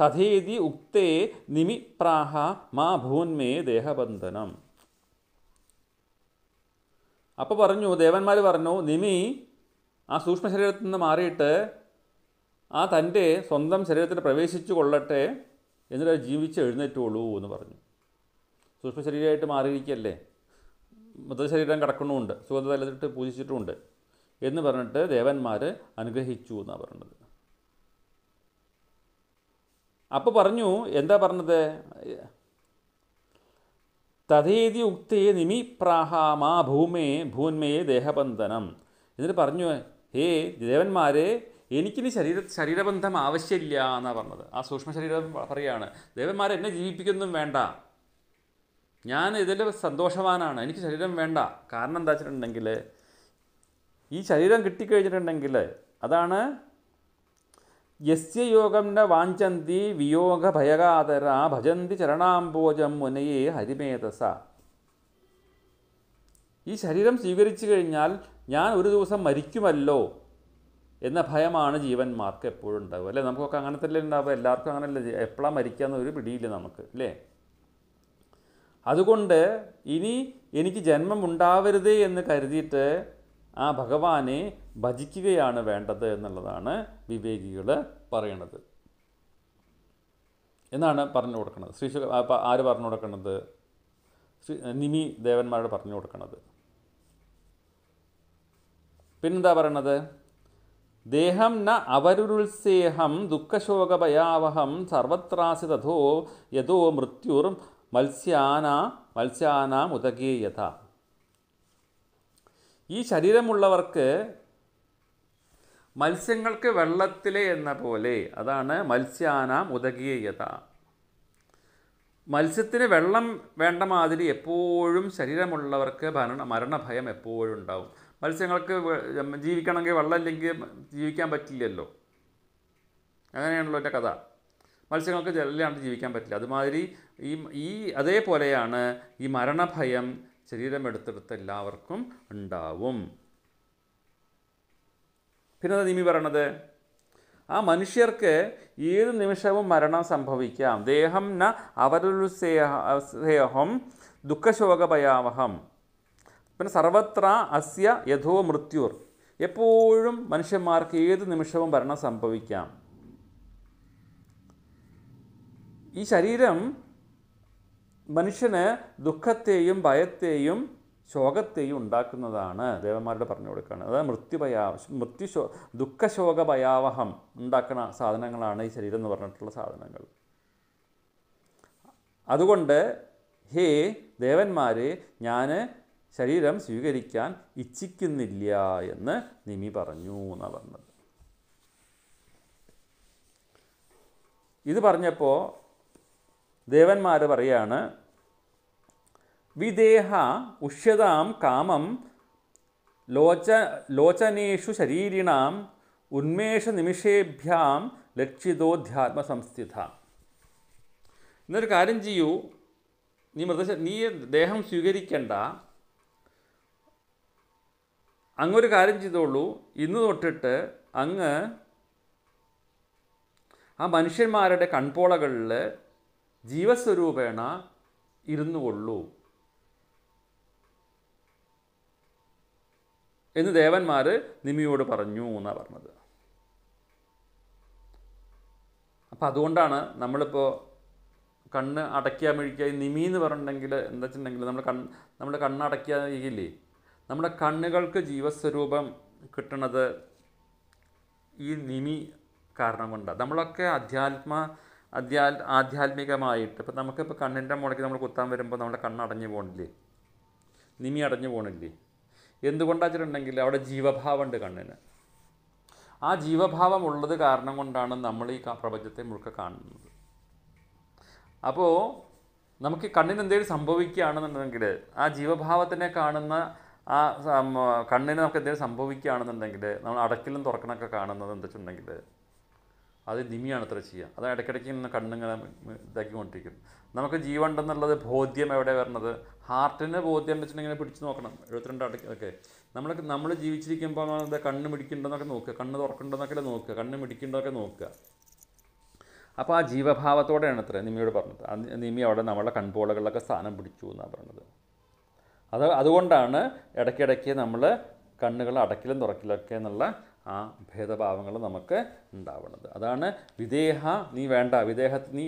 തഥേതി ഉക്തേ നിമി പ്രാഹ മാ ഭൂന്മേ ദേഹബന്ധനം അപ്പോൾ പറഞ്ഞു ദേവന്മാർ പറഞ്ഞു നിമി ആ സൂക്ഷ്മശരീരത്തിൽ നിന്ന് മാറിയിട്ട് ആ തൻ്റെ സ്വന്തം ശരീരത്തിൽ പ്രവേശിച്ചു കൊള്ളട്ടെ എന്നിട്ട് ജീവിച്ച് എഴുന്നേറ്റുള്ളൂ എന്ന് പറഞ്ഞു സൂക്ഷ്മശരീരമായിട്ട് മാറിയിരിക്കല്ലേ മൃതശരീരം കിടക്കണമുണ്ട് സുഗന്ധതലത്തിട്ട് പൂജിച്ചിട്ടുമുണ്ട് എന്ന് പറഞ്ഞിട്ട് ദേവന്മാർ അനുഗ്രഹിച്ചു എന്നാണ് പറഞ്ഞത് അപ്പോൾ പറഞ്ഞു എന്താ പറഞ്ഞത് തഥേതി ഉക്തേ നിമിപ്രാഹ മാ ഭൂമേ ഭൂന്മേ ദേഹബന്ധനം എന്നിട്ട് പറഞ്ഞു ഹേ ദേവന്മാരെ എനിക്കിനി ശരീര ശരീരബന്ധം ആവശ്യമില്ല എന്നാണ് പറഞ്ഞത് ആ സൂക്ഷ്മ ശരീരം പറയുകയാണ് ദേവന്മാരെ എന്നെ ജീവിപ്പിക്കൊന്നും വേണ്ട ഞാൻ ഇതിൽ സന്തോഷവാനാണ് എനിക്ക് ശരീരം വേണ്ട കാരണം എന്താ വെച്ചിട്ടുണ്ടെങ്കിൽ ഈ ശരീരം കിട്ടിക്കഴിഞ്ഞിട്ടുണ്ടെങ്കിൽ അതാണ് യസ്യ ന വാഞ്ചന്തി വിയോഗ ഭയകാതര ഭജന്തി ചരണാംബോജം മുനയെ ഹരിമേതസ ഈ ശരീരം സ്വീകരിച്ചു കഴിഞ്ഞാൽ ഞാൻ ഒരു ദിവസം മരിക്കുമല്ലോ എന്ന ഭയമാണ് ജീവന്മാർക്ക് എപ്പോഴും ഉണ്ടാവുക അല്ലേ നമുക്കൊക്കെ അങ്ങനെ തന്നെ ഉണ്ടാവുക എല്ലാവർക്കും അങ്ങനെയല്ല എപ്പോഴാണ് മരിക്കുക എന്നൊരു പിടിയില്ല നമുക്ക് അല്ലേ അതുകൊണ്ട് ഇനി എനിക്ക് ജന്മം ഉണ്ടാവരുതേ എന്ന് കരുതിയിട്ട് ആ ഭഗവാനെ ഭജിക്കുകയാണ് വേണ്ടത് എന്നുള്ളതാണ് വിവേകികൾ പറയണത് എന്നാണ് പറഞ്ഞു കൊടുക്കുന്നത് ശ്രീ ആര് പറഞ്ഞു കൊടുക്കുന്നത് ശ്രീ നിമി ദേവന്മാരോട് പറഞ്ഞു കൊടുക്കുന്നത് പിന്നെന്താ പറയണത് ദേഹം ന അവരുത്സേഹം ദുഃഖശോകഭയാവഹം സർവത്രാസി തഥോ യഥോ മൃത്യുർ മത്സ്യാന മത്സ്യാന ഉദകീയത ഈ ശരീരമുള്ളവർക്ക് മത്സ്യങ്ങൾക്ക് വെള്ളത്തിലെ എന്ന പോലെ അതാണ് മത്സ്യാന ഉദകീയത മത്സ്യത്തിന് വെള്ളം വേണ്ട മാതിരി എപ്പോഴും ശരീരമുള്ളവർക്ക് മരണഭയം എപ്പോഴും ഉണ്ടാവും മത്സ്യങ്ങൾക്ക് ജീവിക്കണമെങ്കിൽ വെള്ളം ഇല്ലെങ്കിൽ ജീവിക്കാൻ പറ്റില്ലല്ലോ അങ്ങനെയാണല്ലോ എൻ്റെ കഥ മത്സ്യങ്ങൾക്ക് ജലമില്ലാണ്ട് ജീവിക്കാൻ പറ്റില്ല അതുമാതിരി ഈ ഈ അതേപോലെയാണ് ഈ മരണഭയം ശരീരം എടുത്തെടുത്ത് എല്ലാവർക്കും ഉണ്ടാവും പിന്നെ നിമി പറയണത് ആ മനുഷ്യർക്ക് ഏത് നിമിഷവും മരണം സംഭവിക്കാം ദേഹം ന അവരുത്സേഹം ദുഃഖശോകഭയാവഹം പിന്നെ സർവത്ര അസ്യ യഥോ മൃത്യുർ എപ്പോഴും മനുഷ്യന്മാർക്ക് ഏത് നിമിഷവും ഭരണം സംഭവിക്കാം ഈ ശരീരം മനുഷ്യന് ദുഃഖത്തെയും ഭയത്തെയും ശോകത്തെയും ഉണ്ടാക്കുന്നതാണ് ദേവന്മാരുടെ പറഞ്ഞു കൊടുക്കുകയാണ് അതായത് മൃത്യുഭയാ മൃത്യുശോ ദുഃഖശോക ഭയാവഹം ഉണ്ടാക്കുന്ന സാധനങ്ങളാണ് ഈ ശരീരം എന്ന് പറഞ്ഞിട്ടുള്ള സാധനങ്ങൾ അതുകൊണ്ട് ഹേ ദേവന്മാരെ ഞാൻ ശരീരം സ്വീകരിക്കാൻ ഇച്ഛിക്കുന്നില്ല എന്ന് നിമി പറഞ്ഞു എന്നാണ് പറഞ്ഞത് ഇത് പറഞ്ഞപ്പോൾ ദേവന്മാർ പറയാണ് വിദേഹ ഉഷ്യതാം കാമം ലോച ലോചനേഷു ശരീരിണാം ഉന്മേഷ നിമിഷേഭ്യാം ലക്ഷിതോധ്യാത്മ സംസ്ഥിത എന്നൊരു കാര്യം ചെയ്യൂ നീ മൃത നീ ദേഹം സ്വീകരിക്കേണ്ട അങ്ങൊരു കാര്യം ചെയ്തോളൂ ഇന്ന് തൊട്ടിട്ട് അങ്ങ് ആ മനുഷ്യന്മാരുടെ കൺപോളകളിൽ ജീവസ്വരൂപേണ ഇരുന്നു കൊള്ളൂ എന്ന് ദേവന്മാർ നിമിയോട് പറഞ്ഞു എന്നാണ് പറഞ്ഞത് അപ്പം അതുകൊണ്ടാണ് നമ്മളിപ്പോൾ കണ്ണ് അടക്കിയാൽ മിഴിക്കുക നിമി എന്ന് പറഞ്ഞിട്ടുണ്ടെങ്കിൽ എന്താ വെച്ചിട്ടുണ്ടെങ്കിൽ നമ്മൾ കണ്ണ് നമ്മൾ കണ്ണടക്കിയാൽ ഇല്ലേ നമ്മുടെ കണ്ണുകൾക്ക് ജീവസ്വരൂപം കിട്ടുന്നത് ഈ നിമി കാരണം കൊണ്ട് നമ്മളൊക്കെ അധ്യാത്മ അധ്യാ ആധ്യാത്മികമായിട്ട് ഇപ്പം നമുക്കിപ്പോൾ കണ്ണിൻ്റെ മുളയ്ക്ക് നമ്മൾ കുത്താൻ വരുമ്പോൾ നമ്മുടെ കണ്ണ് അടഞ്ഞു പോകണില്ലേ നിമി അടഞ്ഞു പോകണില്ലേ എന്തുകൊണ്ടാണ് വെച്ചിട്ടുണ്ടെങ്കിൽ അവിടെ ജീവഭാവമുണ്ട് കണ്ണിന് ആ ജീവഭാവം ഉള്ളത് കാരണം കൊണ്ടാണ് നമ്മൾ ഈ പ്രപഞ്ചത്തെ മുഴുക്ക കാണുന്നത് അപ്പോൾ നമുക്ക് കണ്ണിന് എന്തെങ്കിലും സംഭവിക്കുകയാണെന്നുണ്ടെങ്കിൽ ആ ജീവഭാവത്തിനെ കാണുന്ന ആ കണ്ണിന് നമുക്ക് എന്തെങ്കിലും സംഭവിക്കുകയാണെന്നുണ്ടെങ്കിൽ നമ്മൾ അടക്കിലും തുറക്കണമൊക്കെ കാണുന്നത് എന്താ വെച്ചിട്ടുണ്ടെങ്കിൽ അത് നിമിയാണ് ഇത്ര ചെയ്യുക അത് ഇടയ്ക്കിടയ്ക്ക് ഇങ്ങനെ കണ്ണിങ്ങനെ ഇതാക്കിക്കൊണ്ടിരിക്കും നമുക്ക് ജീവനുണ്ടെന്നുള്ളത് ബോധ്യം എവിടെ വരണത് ഹാർട്ടിന് ബോധ്യം വെച്ചിട്ടുണ്ടെങ്കിൽ പിടിച്ചു നോക്കണം എഴുപത്തിരണ്ട് അടക്കി ഓക്കെ നമ്മൾ നമ്മൾ ജീവിച്ചിരിക്കുമ്പോൾ അത് കണ്ണ് മിടിക്കുന്നുണ്ടെന്നൊക്കെ നോക്കുക കണ്ണ് തുറക്കുന്നുണ്ടെന്നൊക്കെ നോക്കുക കണ്ണ് മിടിക്കുന്നുണ്ടൊക്കെ നോക്കുക അപ്പോൾ ആ ജീവഭാവത്തോടെയാണ് അത്ര നിമിയോട് പറഞ്ഞത് നിമി അവിടെ നമ്മളെ കൺപോളകളിലൊക്കെ സ്ഥാനം പിടിച്ചു എന്നാണ് പറഞ്ഞത് അത് അതുകൊണ്ടാണ് ഇടയ്ക്കിടയ്ക്ക് നമ്മൾ കണ്ണുകൾ അടക്കിലും തുറക്കിലൊക്കെ എന്നുള്ള ആ ഭേദഭാവങ്ങൾ നമുക്ക് ഉണ്ടാവുന്നത് അതാണ് വിദേഹ നീ വേണ്ട വിദേഹ നീ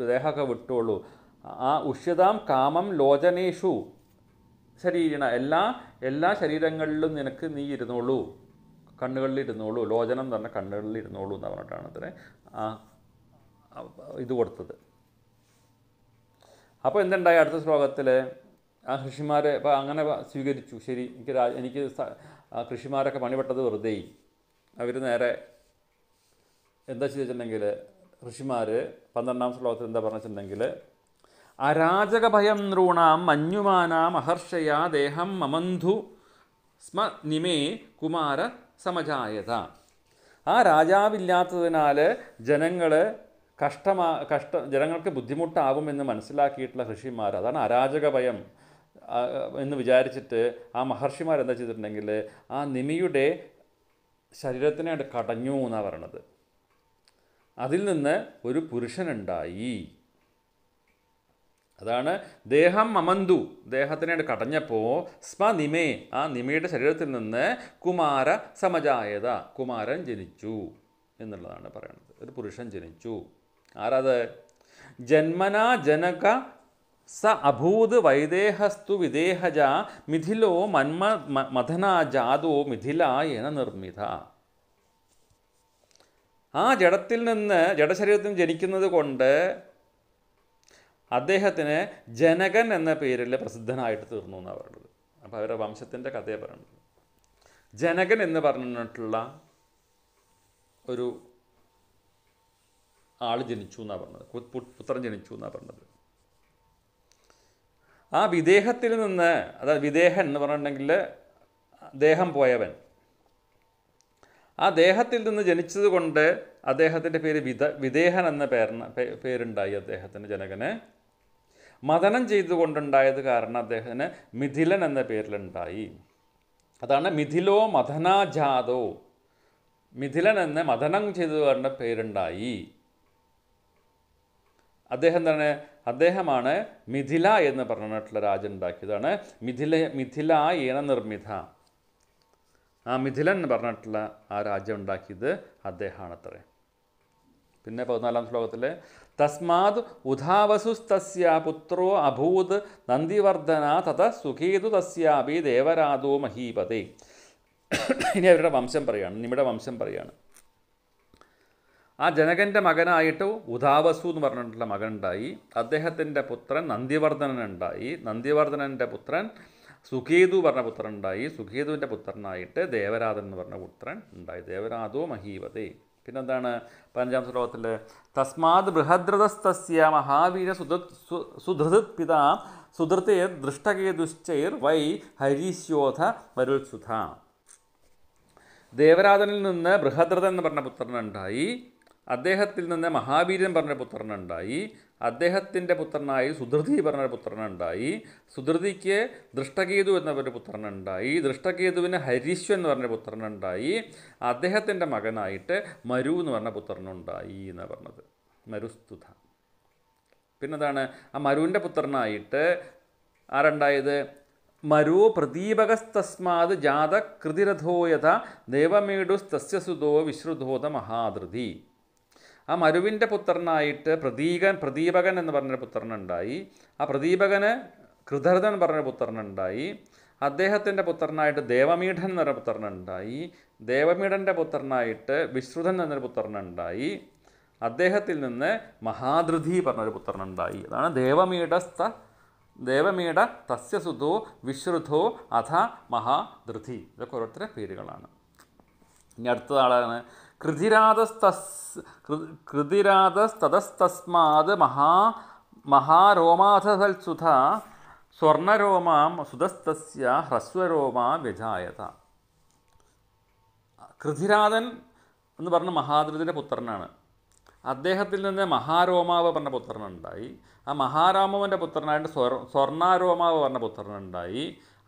വിദേഹമൊക്കെ വിട്ടോളൂ ആ ഉഷ്യതാം കാമം ലോചനേഷു ശരീരണ എല്ലാ എല്ലാ ശരീരങ്ങളിലും നിനക്ക് നീ ഇരുന്നോളൂ കണ്ണുകളിൽ ഇരുന്നോളൂ ലോചനം എന്ന് പറഞ്ഞാൽ കണ്ണുകളിൽ ഇരുന്നോളൂ എന്ന് പറഞ്ഞിട്ടാണ് ആ ഇത് കൊടുത്തത് അപ്പോൾ എന്തുണ്ടായി അടുത്ത ശ്ലോകത്തിൽ ആ കൃഷിമാരെ ഇപ്പം അങ്ങനെ സ്വീകരിച്ചു ശരി എനിക്ക് എനിക്ക് കൃഷിമാരൊക്കെ പണിപ്പെട്ടത് വെറുതെ അവർ നേരെ എന്താ ചെയ്തിട്ടുണ്ടെങ്കിൽ ഋഷിമാർ പന്ത്രണ്ടാം ശ്ലോകത്തിൽ എന്താ പറഞ്ഞിട്ടുണ്ടെങ്കിൽ അരാജക ഭയം നൃണാം മഞ്ഞുമാനാം അഹർഷയാ ദേഹം മമന്ധു സ്മ നിമേ കുമാര സമജായത ആ രാജാവില്ലാത്തതിനാൽ ജനങ്ങൾ കഷ്ടമാ കഷ്ട ജനങ്ങൾക്ക് ബുദ്ധിമുട്ടാവുമെന്ന് മനസ്സിലാക്കിയിട്ടുള്ള ഋഷിമാർ അതാണ് അരാജക ഭയം എന്ന് വിചാരിച്ചിട്ട് ആ മഹർഷിമാരെന്താ ചെയ്തിട്ടുണ്ടെങ്കിൽ ആ നിമിയുടെ ശരീരത്തിനെ കടഞ്ഞു എന്നാണ് പറയണത് അതിൽ നിന്ന് ഒരു പുരുഷനുണ്ടായി അതാണ് ദേഹം മമന്തു ദേഹത്തിനെ കടഞ്ഞപ്പോൾ സ്മ നിമേ ആ നിമയുടെ ശരീരത്തിൽ നിന്ന് കുമാര സമജായത കുമാരൻ ജനിച്ചു എന്നുള്ളതാണ് പറയുന്നത് ഒരു പുരുഷൻ ജനിച്ചു ആരാത് ജന്മനാ ജനക സ അഭൂത് വൈദേഹസ്തു വിദേഹജ മിഥിലോ മന്മ മഥന ജാതോ മിഥില എന്ന നിർമ്മിത ആ ജഡത്തിൽ നിന്ന് ജഡശരീരത്തിൽ ജനിക്കുന്നത് കൊണ്ട് അദ്ദേഹത്തിന് ജനകൻ എന്ന പേരിൽ പ്രസിദ്ധനായിട്ട് തീർന്നു എന്നാണ് പറയുന്നത് അപ്പോൾ അവരുടെ വംശത്തിൻ്റെ കഥയെ പറയുന്നത് ജനകൻ എന്ന് പറഞ്ഞിട്ടുള്ള ഒരു ആൾ ജനിച്ചു എന്നാണ് പറഞ്ഞത് പുത്രൻ ജനിച്ചു എന്നാണ് പറഞ്ഞത് ആ വിദേഹത്തിൽ നിന്ന് അതായത് വിദേഹൻ എന്ന് പറഞ്ഞിട്ടുണ്ടെങ്കിൽ ദേഹം പോയവൻ ആ ദേഹത്തിൽ നിന്ന് ജനിച്ചത് കൊണ്ട് അദ്ദേഹത്തിൻ്റെ പേര് വിദ വിദേഹൻ എന്ന പേരിന് പേരുണ്ടായി അദ്ദേഹത്തിൻ്റെ ജനകന് മതനം ചെയ്തുകൊണ്ടുണ്ടായത് കാരണം അദ്ദേഹത്തിന് മിഥിലൻ എന്ന പേരിലുണ്ടായി അതാണ് മിഥിലോ മഥനാജാതോ മിഥിലൻ എന്ന് മഥനം ചെയ്തുകൊണ്ട് പേരുണ്ടായി അദ്ദേഹം തന്നെ അദ്ദേഹമാണ് മിഥില എന്ന് പറഞ്ഞിട്ടുള്ള രാജൻ ഉണ്ടാക്കിയതാണ് മിഥില മിഥില ഏന നിർമ്മിത ആ മിഥിലൻ എന്ന് പറഞ്ഞിട്ടുള്ള ആ രാജ്യം ഉണ്ടാക്കിയത് അദ്ദേഹമാണ് അത്രേ പിന്നെ പതിനാലാം ശ്ലോകത്തിൽ തസ്മാത് ഉധാവസുസ്തസ്യ പുത്രോ അഭൂത് നന്ദിവർദ്ധന തഥ സുഖേതു തസ്യാപി ദേവരാതോ മഹീപതി ഇനി അവരുടെ വംശം പറയാണ് നിമിടെ വംശം പറയാണ് ആ ജനകൻ്റെ മകനായിട്ട് ഉദാവസു എന്ന് പറഞ്ഞിട്ടുള്ള മകനുണ്ടായി അദ്ദേഹത്തിൻ്റെ പുത്രൻ നന്ദിവർദ്ധനൻ ഉണ്ടായി നന്ദിവർദ്ധനൻ്റെ പുത്രൻ സുഖേതു പറഞ്ഞ പുത്രൻ ഉണ്ടായി സുഖേതുവിൻ്റെ പുത്രനായിട്ട് ദേവരാധൻ എന്ന് പറഞ്ഞ പുത്രൻ ഉണ്ടായി ദേവരാധോ മഹീവതേ പിന്നെന്താണ് പഞ്ചാം ശ്ലോകത്തിൽ തസ്മാത് ബൃഹദ്രതസ്തസ്യ മഹാവീര സു സുധൃത് പിത സുധൃത്തെ ദൃഷ്ടകേതുശ്ചൈർ വൈ ഹരിശ്യോധ വരുത്സുധ ദേവരാധനിൽ നിന്ന് ബൃഹദ്രഥൻ എന്ന് പറഞ്ഞ പുത്രനുണ്ടായി അദ്ദേഹത്തിൽ നിന്ന് മഹാവീരൻ പറഞ്ഞ പുത്രനുണ്ടായി അദ്ദേഹത്തിൻ്റെ പുത്രനായി സുധൃതി പറഞ്ഞ പുത്രനുണ്ടായി സുധൃതിക്ക് ദൃഷ്ടകേതു എന്നൊരു പുത്രനുണ്ടായി ദൃഷ്ടകേതുവിന് ഹരീശ്വൻ എന്ന് പറഞ്ഞ പുത്രനുണ്ടായി അദ്ദേഹത്തിൻ്റെ മകനായിട്ട് മരു എന്ന് പറഞ്ഞ പുത്രനുണ്ടായി എന്ന് പറഞ്ഞത് മരുസ്തുത പിന്നെന്താണ് ആ മരുവിൻ്റെ പുത്രനായിട്ട് ആരുണ്ടായത് മരു പ്രദീപകസ്തസ്മാത് ജാത കൃതിരഥോയത ദേവമേടുസ്തസ്യസുതോ വിശ്രുതോത മഹാധൃതി ആ മരുവിൻ്റെ പുത്രനായിട്ട് പ്രതീകൻ പ്രദീപകൻ എന്ന് പറഞ്ഞൊരു പുത്രനുണ്ടായി ആ പ്രദീപകന് കൃതർഥൻ പറഞ്ഞൊരു പുത്രനുണ്ടായി അദ്ദേഹത്തിൻ്റെ പുത്രനായിട്ട് ദേവമീഠൻ എന്നൊരു പുത്രനുണ്ടായി ദേവമീഠൻ്റെ പുത്രനായിട്ട് വിശ്രുതൻ എന്നൊരു പുത്രനുണ്ടായി അദ്ദേഹത്തിൽ നിന്ന് മഹാദൃതി പറഞ്ഞൊരു പുത്രനുണ്ടായി അതാണ് ദേവമീഠസ്ഥ ദേവമീഠ തസ്യസുതോ വിശ്രുതോ അഥ മഹാദൃതി ഇതൊക്കെ ഓരോരുത്തരുടെ പേരുകളാണ് ഇനി അടുത്ത ആളാണ് കൃതിരാതസ്തസ് കൃതിരാതസ്തതസ്തസ്മാത് മഹാ മഹാരോമാഥസൽസുധ സ്വർണരോമാം സുതസ്തസ്യ ഹ്രസ്വരോമാ വ്യജായത കൃതിരാതൻ എന്ന് പറഞ്ഞ മഹാദ്രുതിൻ്റെ പുത്രനാണ് അദ്ദേഹത്തിൽ നിന്ന് മഹാരോമാവ് പറഞ്ഞ പുത്രനുണ്ടായി ആ മഹാരാമവൻ്റെ പുത്രനായിട്ട് സ്വർ സ്വർണാരോമാവ് പറഞ്ഞ പുത്രനുണ്ടായി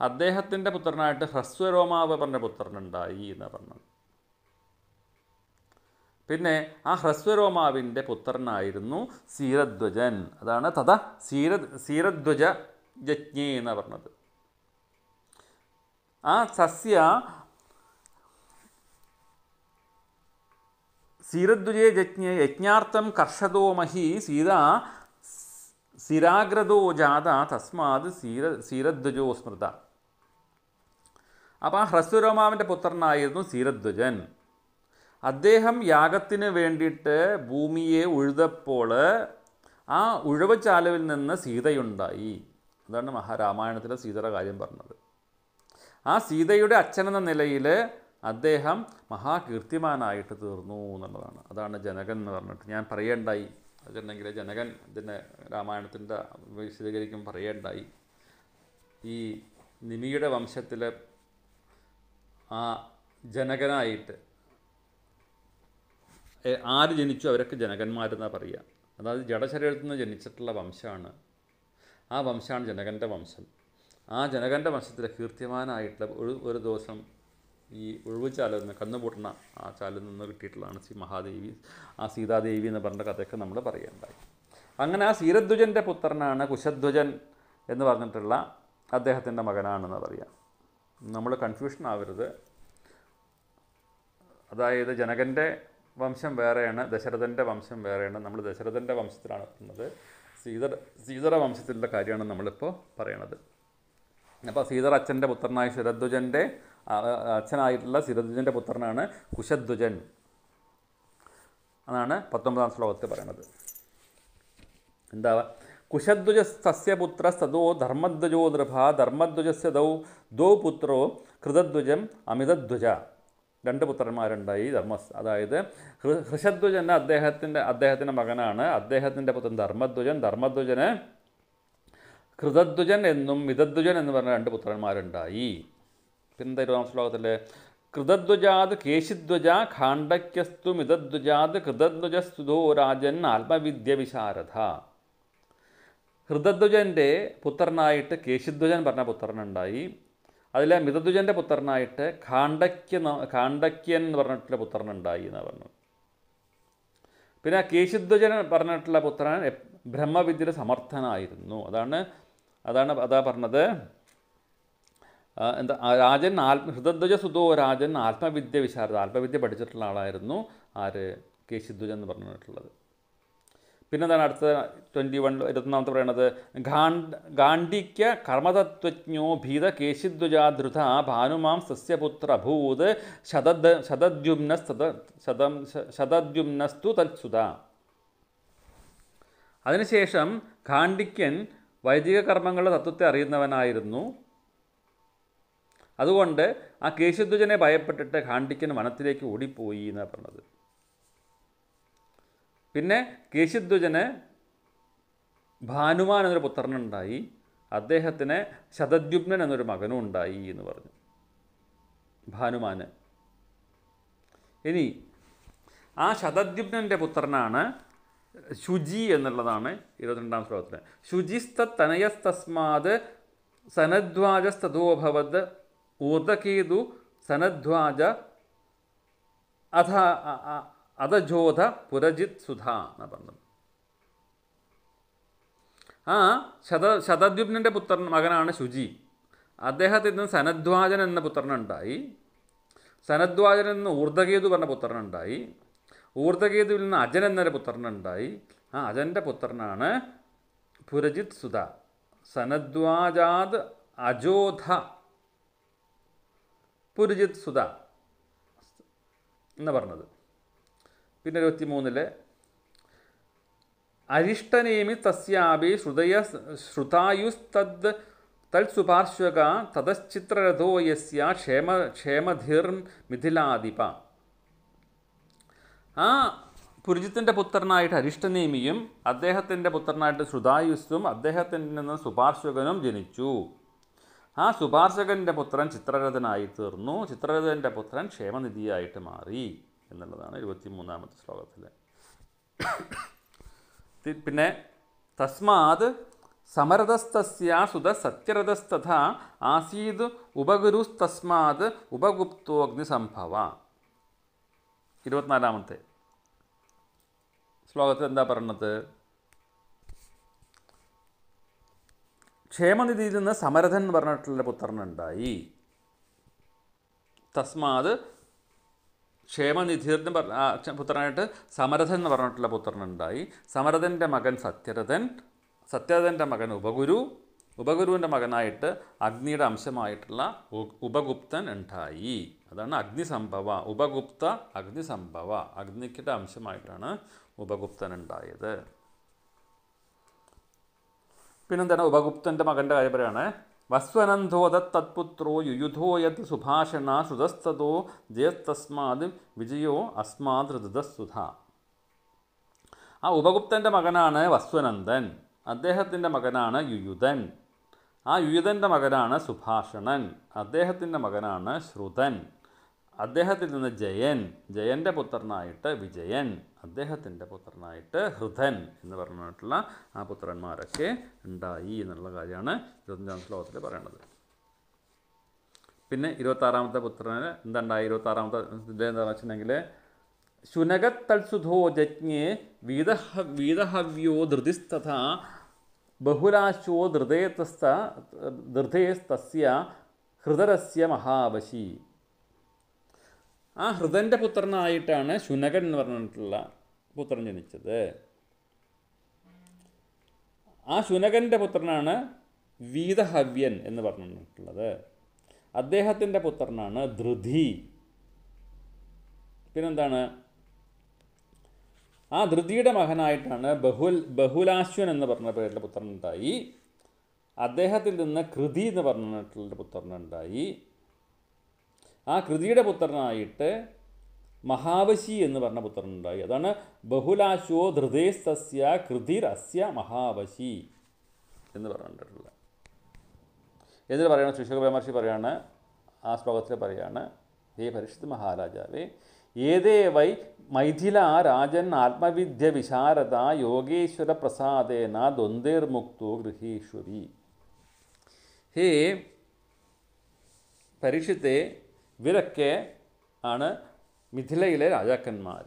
അദ്ദേഹത്തിൻ്റെ പുത്രനായിട്ട് ഹ്രസ്വരോമാവ് പറഞ്ഞ പുത്രനുണ്ടായി എന്ന് പറഞ്ഞത് പിന്നെ ആ ഹ്രസ്വരോമാവിൻ്റെ പുത്രനായിരുന്നു സീരധ്വജൻ അതാണ് തഥ സീര സീരധ്വജ യജ്ഞേ എന്ന് പറഞ്ഞത് ആ സസ്യ സീരദ്വജേ യജ്ഞ യജ്ഞാർത്ഥം കർഷതോ മഹി സീത സിരാഗ്രതോ ജാത തസ്മാത് സീര സീരധ്വജോ സ്മൃത അപ്പോൾ ആ ഹ്രസ്വരോമാവിൻ്റെ പുത്രനായിരുന്നു സീരധ്വജൻ അദ്ദേഹം യാഗത്തിന് വേണ്ടിയിട്ട് ഭൂമിയെ ഉഴുതപ്പോൾ ആ ഉഴവചാലുവിൽ നിന്ന് സീതയുണ്ടായി അതാണ് മഹാരാമായണത്തിലെ സീതയുടെ കാര്യം പറഞ്ഞത് ആ സീതയുടെ അച്ഛനെന്ന നിലയിൽ അദ്ദേഹം മഹാകീർത്തിമാനായിട്ട് തീർന്നു എന്നുള്ളതാണ് അതാണ് ജനകൻ എന്ന് പറഞ്ഞിട്ട് ഞാൻ പറയേണ്ടായി അതുണ്ടെങ്കിൽ ജനകൻ ഇതിൻ്റെ രാമായണത്തിൻ്റെ വിശദീകരിക്കും പറയേണ്ടായി ഈ നിമിയുടെ വംശത്തിലെ ആ ജനകനായിട്ട് ആര് ജനിച്ചു അവരൊക്കെ ജനകന്മാരെന്നാണ് പറയുക അതായത് ജഡശരീരത്തിൽ നിന്ന് ജനിച്ചിട്ടുള്ള വംശമാണ് ആ വംശമാണ് ജനകൻ്റെ വംശം ആ ജനകൻ്റെ വംശത്തിലെ കീർത്തിമാനായിട്ടുള്ള ഒരു ഒരു ദിവസം ഈ ഒഴിവുചാലിൽ നിന്ന് കന്നുപൂട്ടണ ആ ചാലിൽ നിന്ന് കിട്ടിയിട്ടുള്ളതാണ് ശ്രീ മഹാദേവി ആ സീതാദേവി എന്ന് പറഞ്ഞ കഥയൊക്കെ നമ്മൾ പറയേണ്ടായി അങ്ങനെ ആ സീരധ്വജൻ്റെ പുത്രനാണ് കുശധ്വജൻ എന്ന് പറഞ്ഞിട്ടുള്ള അദ്ദേഹത്തിൻ്റെ മകനാണെന്ന് പറയാം നമ്മൾ കൺഫ്യൂഷൻ ആവരുത് അതായത് ജനകൻ്റെ വംശം വേറെയാണ് ദശരഥൻ്റെ വംശം വേറെയാണ് നമ്മൾ ദശരഥൻ്റെ വംശത്തിലാണ് എത്തുന്നത് സീതർ സീതറ വംശത്തിലുള്ള കാര്യമാണ് നമ്മളിപ്പോൾ പറയണത് അപ്പോൾ സീതർ അച്ഛൻ്റെ പുത്രനായ ശരധ്വജൻ്റെ അച്ഛനായിട്ടുള്ള ശരധ്വജൻ്റെ പുത്രനാണ് കുശധ്വജൻ അതാണ് പത്തൊമ്പതാം ശ്ലോകത്തിൽ പറയുന്നത് എന്താ കുശധ്വജ സസ്യപുത്ര സദോ ധർമ്മധ്വജോ നൃഭ ധർമ്മധ്വജസ്യ ദൗ ദോ പുത്രോ കൃതധ്വജം അമിതധ്വജ രണ്ട് പുത്രന്മാരുണ്ടായി ധർമ്മസ് അതായത് ഹൃഷധ്വജൻ അദ്ദേഹത്തിൻ്റെ അദ്ദേഹത്തിൻ്റെ മകനാണ് അദ്ദേഹത്തിൻ്റെ പുത്രൻ ധർമ്മധ്വജൻ ധർമ്മധ്വജന് കൃതധ്വജൻ എന്നും മിതധ്വജൻ എന്ന് പറഞ്ഞ രണ്ട് പുത്രന്മാരുണ്ടായി പിന്നെന്താ ഇരുപതാം ശ്ലോകത്തിൽ കൃതധ്വജാത് കേശിധ്വജ ഖാണ്ഡക്യസ്തു മിതധ്വജാത് കൃതധ്വജസ്തുതോ രാജൻ ആത്മവിദ്യ വിശാരഥ ഹൃതധ്വജൻ്റെ പുത്രനായിട്ട് കേശിധ്വജൻ പറഞ്ഞ പുത്രനുണ്ടായി അതിലെ മിതദുജൻ്റെ പുത്രനായിട്ട് ഖാണ്ഡക്യ ഖാണ്ഡക്യൻ എന്ന് പറഞ്ഞിട്ടുള്ള പുത്രനുണ്ടായി എന്നാണ് പറഞ്ഞത് പിന്നെ കേശുധ്വജൻ പറഞ്ഞിട്ടുള്ള പുത്രൻ ബ്രഹ്മവിദ്യയുടെ സമർത്ഥനായിരുന്നു അതാണ് അതാണ് അതാ പറഞ്ഞത് എന്താ രാജൻ ആത്മ ഹൃദധ്വജ സുതോ രാജൻ ആത്മവിദ്യ വിശാരദ ആത്മവിദ്യ പഠിച്ചിട്ടുള്ള ആളായിരുന്നു ആര് കേശുധ്വജൻ എന്ന് പറഞ്ഞിട്ടുള്ളത് പിന്നെന്താണ് അടുത്ത ട്വൻറ്റി വൺ ഇരുപത്തൊന്നാമത്തെ പറയണത് ഗാന്ധിക്യ കർമ്മതത്വജ്ഞോ ഭീത കേശിദ്വജാധൃത ഭാനുമാം സസ്യപുത്രഭൂത് ശതദ് ശതദ്യുംനസ്ത ശതം ശതദ്യുംനസ്തു തത്സുത അതിനുശേഷം ഖാണ്ഡിക്യൻ വൈദിക കർമ്മങ്ങളുടെ തത്വത്തെ അറിയുന്നവനായിരുന്നു അതുകൊണ്ട് ആ കേശുദ്വജനെ ഭയപ്പെട്ടിട്ട് ഗാന്ധിക്യൻ വനത്തിലേക്ക് ഓടിപ്പോയി എന്നാണ് പറഞ്ഞത് പിന്നെ കേശുദ്വജന് ഭാനുമാൻ എന്നൊരു പുത്രനുണ്ടായി അദ്ദേഹത്തിന് ശതദ്യുപ്നൻ എന്നൊരു മകനും ഉണ്ടായി എന്ന് പറഞ്ഞു ഭാനുമാന് ഇനി ആ ശതദ്യുപ്നൻ്റെ പുത്രനാണ് ശുചി എന്നുള്ളതാണ് ഇരുപത്തിരണ്ടാം ശ്ലോകത്തിന് ശുചിസ്ത തനയസ്തസ്മാത് സനദ്വാജസ്തതോഭവത് ഊർദ്ധകേതു സനദ്വാജ അഥ അധജോധ പുരജിത് സുധ എന്ന് പറഞ്ഞത് ആ ശത ശതദ്വിപ്നൻ്റെ പുത്രൻ മകനാണ് ശുചി അദ്ദേഹത്തിൽ നിന്ന് സനദ്വാജൻ എന്ന പുത്രനുണ്ടായി സനദ്വാജൻ എന്ന് ഊർദ്ധകേതു പറഞ്ഞ പുത്രനുണ്ടായി ഊർദ്ധകേതുവിൽ നിന്ന് അജൻ എന്നൊരു പുത്രനുണ്ടായി ആ അജൻ്റെ പുത്രനാണ് പുരജിത് സുധ സനദ്വാജാദ് അജോധ പുരജിത് സുധ എന്ന് പറഞ്ഞത് പിന്നെ ഇരുപത്തി മൂന്നിൽ അരിഷ്ടനേമി തസ്യാപി ശ്രുതയ ശ്രുതായുസ്തദ് തൽസുപാർശ്വക തതശ്ചിത്രരഥോ യസ്യ ക്ഷേമ ക്ഷേമധീർ മിഥിലാധിപ ആ പുരുജിത്തിൻ്റെ പുത്രനായിട്ട് അരിഷ്ടനേമിയും അദ്ദേഹത്തിൻ്റെ പുത്രനായിട്ട് ശ്രുതായുസ്സും അദ്ദേഹത്തിൻ്റെ നിന്ന് സുപാർശ്വകനും ജനിച്ചു ആ സുപാർശകൻ്റെ പുത്രൻ ചിത്രരഥനായി തീർന്നു ചിത്രരഥൻ്റെ പുത്രൻ ക്ഷേമനിധിയായിട്ട് മാറി എന്നുള്ളതാണ് ഇരുപത്തി മൂന്നാമത്തെ ശ്ലോകത്തിലെ പിന്നെ തസ്മാത് സുത സത്യരഥസ്തഥ ആസീത് ഉപഗുരുസ്തസ്മാത് ഉപഗുപ്തോഗ്നിസംഭവ ഇരുപത്തിനാലാമത്തെ ശ്ലോകത്തിൽ എന്താ പറയണത് ക്ഷേമനിധിയിൽ നിന്ന് സമരഥൻ പറഞ്ഞിട്ടുള്ള പുത്രനുണ്ടായി തസ്മാത് അച്ഛൻ പുത്രനായിട്ട് സമരഥൻ എന്ന് പറഞ്ഞിട്ടുള്ള പുത്രനുണ്ടായി സമരഥൻ്റെ മകൻ സത്യരഥൻ സത്യരഥൻ്റെ മകൻ ഉപഗുരു ഉപഗുരുവിൻ്റെ മകനായിട്ട് അഗ്നിയുടെ അംശമായിട്ടുള്ള ഉപഗുപ്തൻ ഉണ്ടായി അതാണ് അഗ്നിസംഭവ ഉപഗുപ്ത അഗ്നിസംഭവ അഗ്നിക്കിൻ്റെ അംശമായിട്ടാണ് ഉപഗുപ്തൻ ഉണ്ടായത് പിന്നെന്താണ് ഉപഗുപ്തൻ്റെ മകൻ്റെ കാര്യം പറയുകയാണേ വസ്വനന്ധോ ദത്തത്പുത്രോ യുയുധോ യത് സുഭാഷണ ശ്രുതസ്തോ ജയത്തസ്മാത് വിജയോ അസ്മാത് ഋതസുധ ആ ഉപഗുപ്തൻ്റെ മകനാണ് വസ്വനന്ദൻ അദ്ദേഹത്തിൻ്റെ മകനാണ് യുയുധൻ ആ യുയുധൻ്റെ മകനാണ് സുഭാഷണൻ അദ്ദേഹത്തിൻ്റെ മകനാണ് ശ്രുതൻ അദ്ദേഹത്തിൽ നിന്ന് ജയൻ ജയൻ്റെ പുത്രനായിട്ട് വിജയൻ അദ്ദേഹത്തിൻ്റെ പുത്രനായിട്ട് ഹൃദൻ എന്ന് പറഞ്ഞിട്ടുള്ള ആ പുത്രന്മാരൊക്കെ ഉണ്ടായി എന്നുള്ള കാര്യമാണ് ഇരുപത്തഞ്ചാം ശ്ലോകത്തിൽ പറയുന്നത് പിന്നെ ഇരുപത്താറാമത്തെ പുത്രന് എന്തുണ്ടായി ഇരുപത്താറാമത്തെ എന്താണെന്ന് വെച്ചിട്ടുണ്ടെങ്കിൽ ശുനകത്തൽസുധോ ജജ്ഞേ വീതഹ വീതഹവ്യോ ധൃതിസ്തഥ ബഹുലാശോ ധൃതേതസ്ത ധൃതേസ്തസ്യ ഹൃദരസ്യ മഹാവശി ആ ഹൃദൻ്റെ പുത്രനായിട്ടാണ് ശുനകൻ എന്ന് പറഞ്ഞിട്ടുള്ള പുത്രൻ ജനിച്ചത് ആ ശുനകൻ്റെ പുത്രനാണ് വീതഹവ്യൻ എന്ന് പറഞ്ഞിട്ടുള്ളത് അദ്ദേഹത്തിൻ്റെ പുത്രനാണ് ധൃതി പിന്നെന്താണ് ആ ധൃതിയുടെ മകനായിട്ടാണ് ബഹുൽ ബഹുലാശ്വൻ എന്ന് പറഞ്ഞ പേരിലെ പുത്രനുണ്ടായി അദ്ദേഹത്തിൽ നിന്ന് കൃതി എന്ന് പറഞ്ഞിട്ടുള്ള പുത്രനുണ്ടായി ആ കൃതിയുടെ പുത്രനായിട്ട് മഹാവശി എന്ന് പറഞ്ഞ പുത്രനുണ്ടായി അതാണ് ബഹുലാശോ ധൃതേസ്തസ്യ കൃതിർ അസ്യ മഹാവശി എന്ന് പറഞ്ഞിട്ടുള്ളത് എന്നിട്ട് പറയണം ശ്രീശോക പരാമർശി പറയാണ് ആ ശ്ലോകത്തിൽ പറയാണ് ഹേ പരിശുദ്ധ മഹാരാജാവേ ഏതേ വൈ മൈഥില രാജൻ ആത്മവിദ്യ വിശാരത യോഗേശ്വര പ്രസാദേന ദ്വന്ദ്ർമുക്തോ ഗൃഹീശ്വരി ഹേ പരീക്ഷത്തെ ഇവരൊക്കെ ആണ് മിഥിലയിലെ രാജാക്കന്മാർ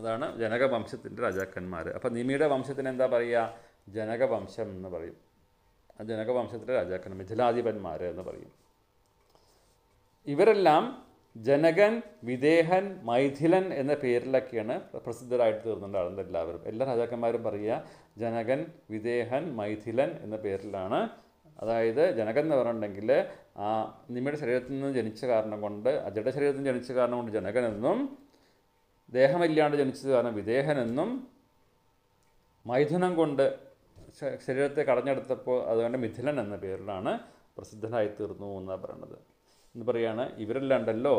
അതാണ് ജനകവംശത്തിൻ്റെ രാജാക്കന്മാർ അപ്പം നിമിയുടെ വംശത്തിന് എന്താ പറയുക ജനകവംശം എന്ന് പറയും ആ ജനകവംശത്തിൻ്റെ രാജാക്കൻ മിഥിലാധിപന്മാർ എന്ന് പറയും ഇവരെല്ലാം ജനകൻ വിദേഹൻ മൈഥിലൻ എന്ന പേരിലൊക്കെയാണ് പ്രസിദ്ധരായിട്ട് ആളുണ്ട് എല്ലാവരും എല്ലാ രാജാക്കന്മാരും പറയുക ജനകൻ വിദേഹൻ മൈഥിലൻ എന്ന പേരിലാണ് അതായത് ജനകം എന്ന് പറഞ്ഞിട്ടുണ്ടെങ്കിൽ ആ നിമ്മയുടെ ശരീരത്തിൽ നിന്ന് ജനിച്ച കാരണം കൊണ്ട് അജയുടെ ശരീരത്തിൽ നിന്ന് ജനിച്ച കാരണം കൊണ്ട് ജനകനെന്നും ദേഹമില്ലാണ്ട് ജനിച്ചത് കാരണം വിദേഹനെന്നും മൈഥുനം കൊണ്ട് ശരീരത്തെ കടഞ്ഞെടുത്തപ്പോൾ അതുകൊണ്ട് മിഥുനൻ എന്ന പേരിലാണ് പ്രസിദ്ധനായി തീർന്നു എന്നാണ് പറയണത് എന്ന് പറയാണ് ഇവരല്ലാണ്ടല്ലോ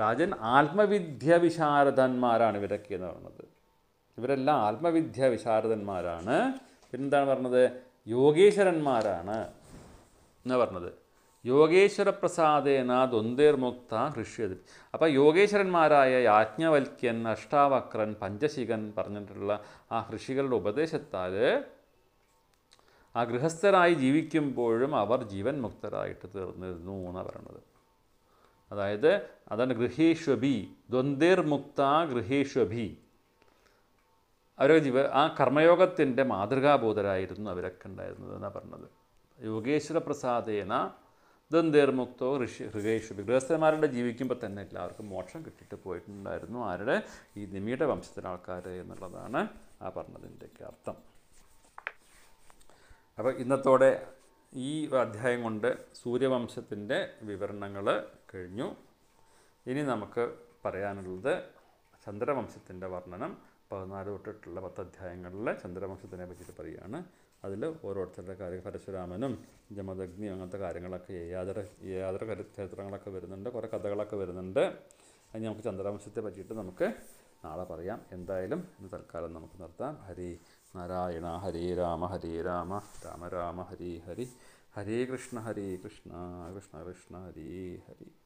രാജൻ ആത്മവിദ്യ വിശാരദന്മാരാണ് ഇവരൊക്കെ എന്ന് പറയുന്നത് ഇവരെല്ലാം ആത്മവിദ്യ വിശാരദന്മാരാണ് പിന്നെന്താണ് പറഞ്ഞത് യോഗേശ്വരന്മാരാണ് എന്ന് പറഞ്ഞത് യോഗേശ്വര പ്രസാദേന ദ്വന്ദേർ മുക്ത അപ്പോൾ യോഗേശ്വരന്മാരായ യാജ്ഞവൽക്യൻ അഷ്ടാവക്രൻ പഞ്ചശികൻ പറഞ്ഞിട്ടുള്ള ആ ഋഷികളുടെ ഉപദേശത്താൽ ആ ഗൃഹസ്ഥരായി ജീവിക്കുമ്പോഴും അവർ ജീവൻ മുക്തരായിട്ട് തീർന്നിരുന്നു എന്നാണ് പറയുന്നത് അതായത് അതാണ് ഗൃഹേഷ്വഭി ദ്വന്ദ്ർമുക്ത ഗൃഹേഷ്വഭി അവരൊക്കെ ജീവ ആ കർമ്മയോഗത്തിൻ്റെ മാതൃകാബോധരായിരുന്നു അവരൊക്കെ ഉണ്ടായിരുന്നത് എന്നാണ് പറഞ്ഞത് യോഗേശ്വര പ്രസാദേന ദന്തേർമുക്തോ ഋഷി ഹൃഗേഷു ഗൃഹസ്ഥന്മാരുടെ ജീവിക്കുമ്പോൾ തന്നെ എല്ലാവർക്കും മോക്ഷം കിട്ടിയിട്ട് പോയിട്ടുണ്ടായിരുന്നു ആരുടെ ഈ നിമിയുടെ വംശത്തിലെ ആൾക്കാർ എന്നുള്ളതാണ് ആ പറഞ്ഞതിൻ്റെയൊക്കെ അർത്ഥം അപ്പോൾ ഇന്നത്തോടെ ഈ അധ്യായം കൊണ്ട് സൂര്യവംശത്തിൻ്റെ വിവരണങ്ങൾ കഴിഞ്ഞു ഇനി നമുക്ക് പറയാനുള്ളത് ചന്ദ്രവംശത്തിൻ്റെ വർണ്ണനം പതിനാല് തൊട്ടിട്ടുള്ള പത്തധ്യായങ്ങളിൽ ചന്ദ്രവംശത്തിനെ പറ്റിയിട്ട് പറയുകയാണ് അതിൽ ഓരോരുത്തരുടെ കാര്യം പരശുരാമനും ജമദഗ്നി അങ്ങനത്തെ കാര്യങ്ങളൊക്കെ യാതൊരു യാതൊരു ചരിത്രങ്ങളൊക്കെ വരുന്നുണ്ട് കുറേ കഥകളൊക്കെ വരുന്നുണ്ട് അതിന് നമുക്ക് ചന്ദ്രവംശത്തെ പറ്റിയിട്ട് നമുക്ക് നാളെ പറയാം എന്തായാലും ഇന്ന് തൽക്കാലം നമുക്ക് നിർത്താം ഹരി നാരായണ ഹരി രാമ ഹരി രാമ രാമ രാമ ഹരി ഹരി ഹരേ കൃഷ്ണ ഹരേ കൃഷ്ണ കൃഷ്ണ കൃഷ്ണ ഹരി ഹരി